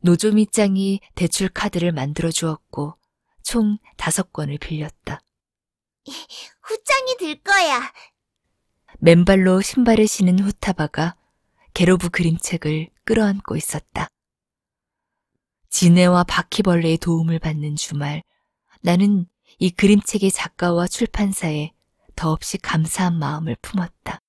노조미짱이 대출 카드를 만들어 주었고 총 다섯 권을 빌렸다. *laughs* 후짱이 들 거야. 맨발로 신발을 신은 후타바가 게로부 그림책을 끌어안고 있었다. 지네와 바퀴벌레의 도움을 받는 주말, 나는 이 그림책의 작가와 출판사에 더없이 감사한 마음을 품었다.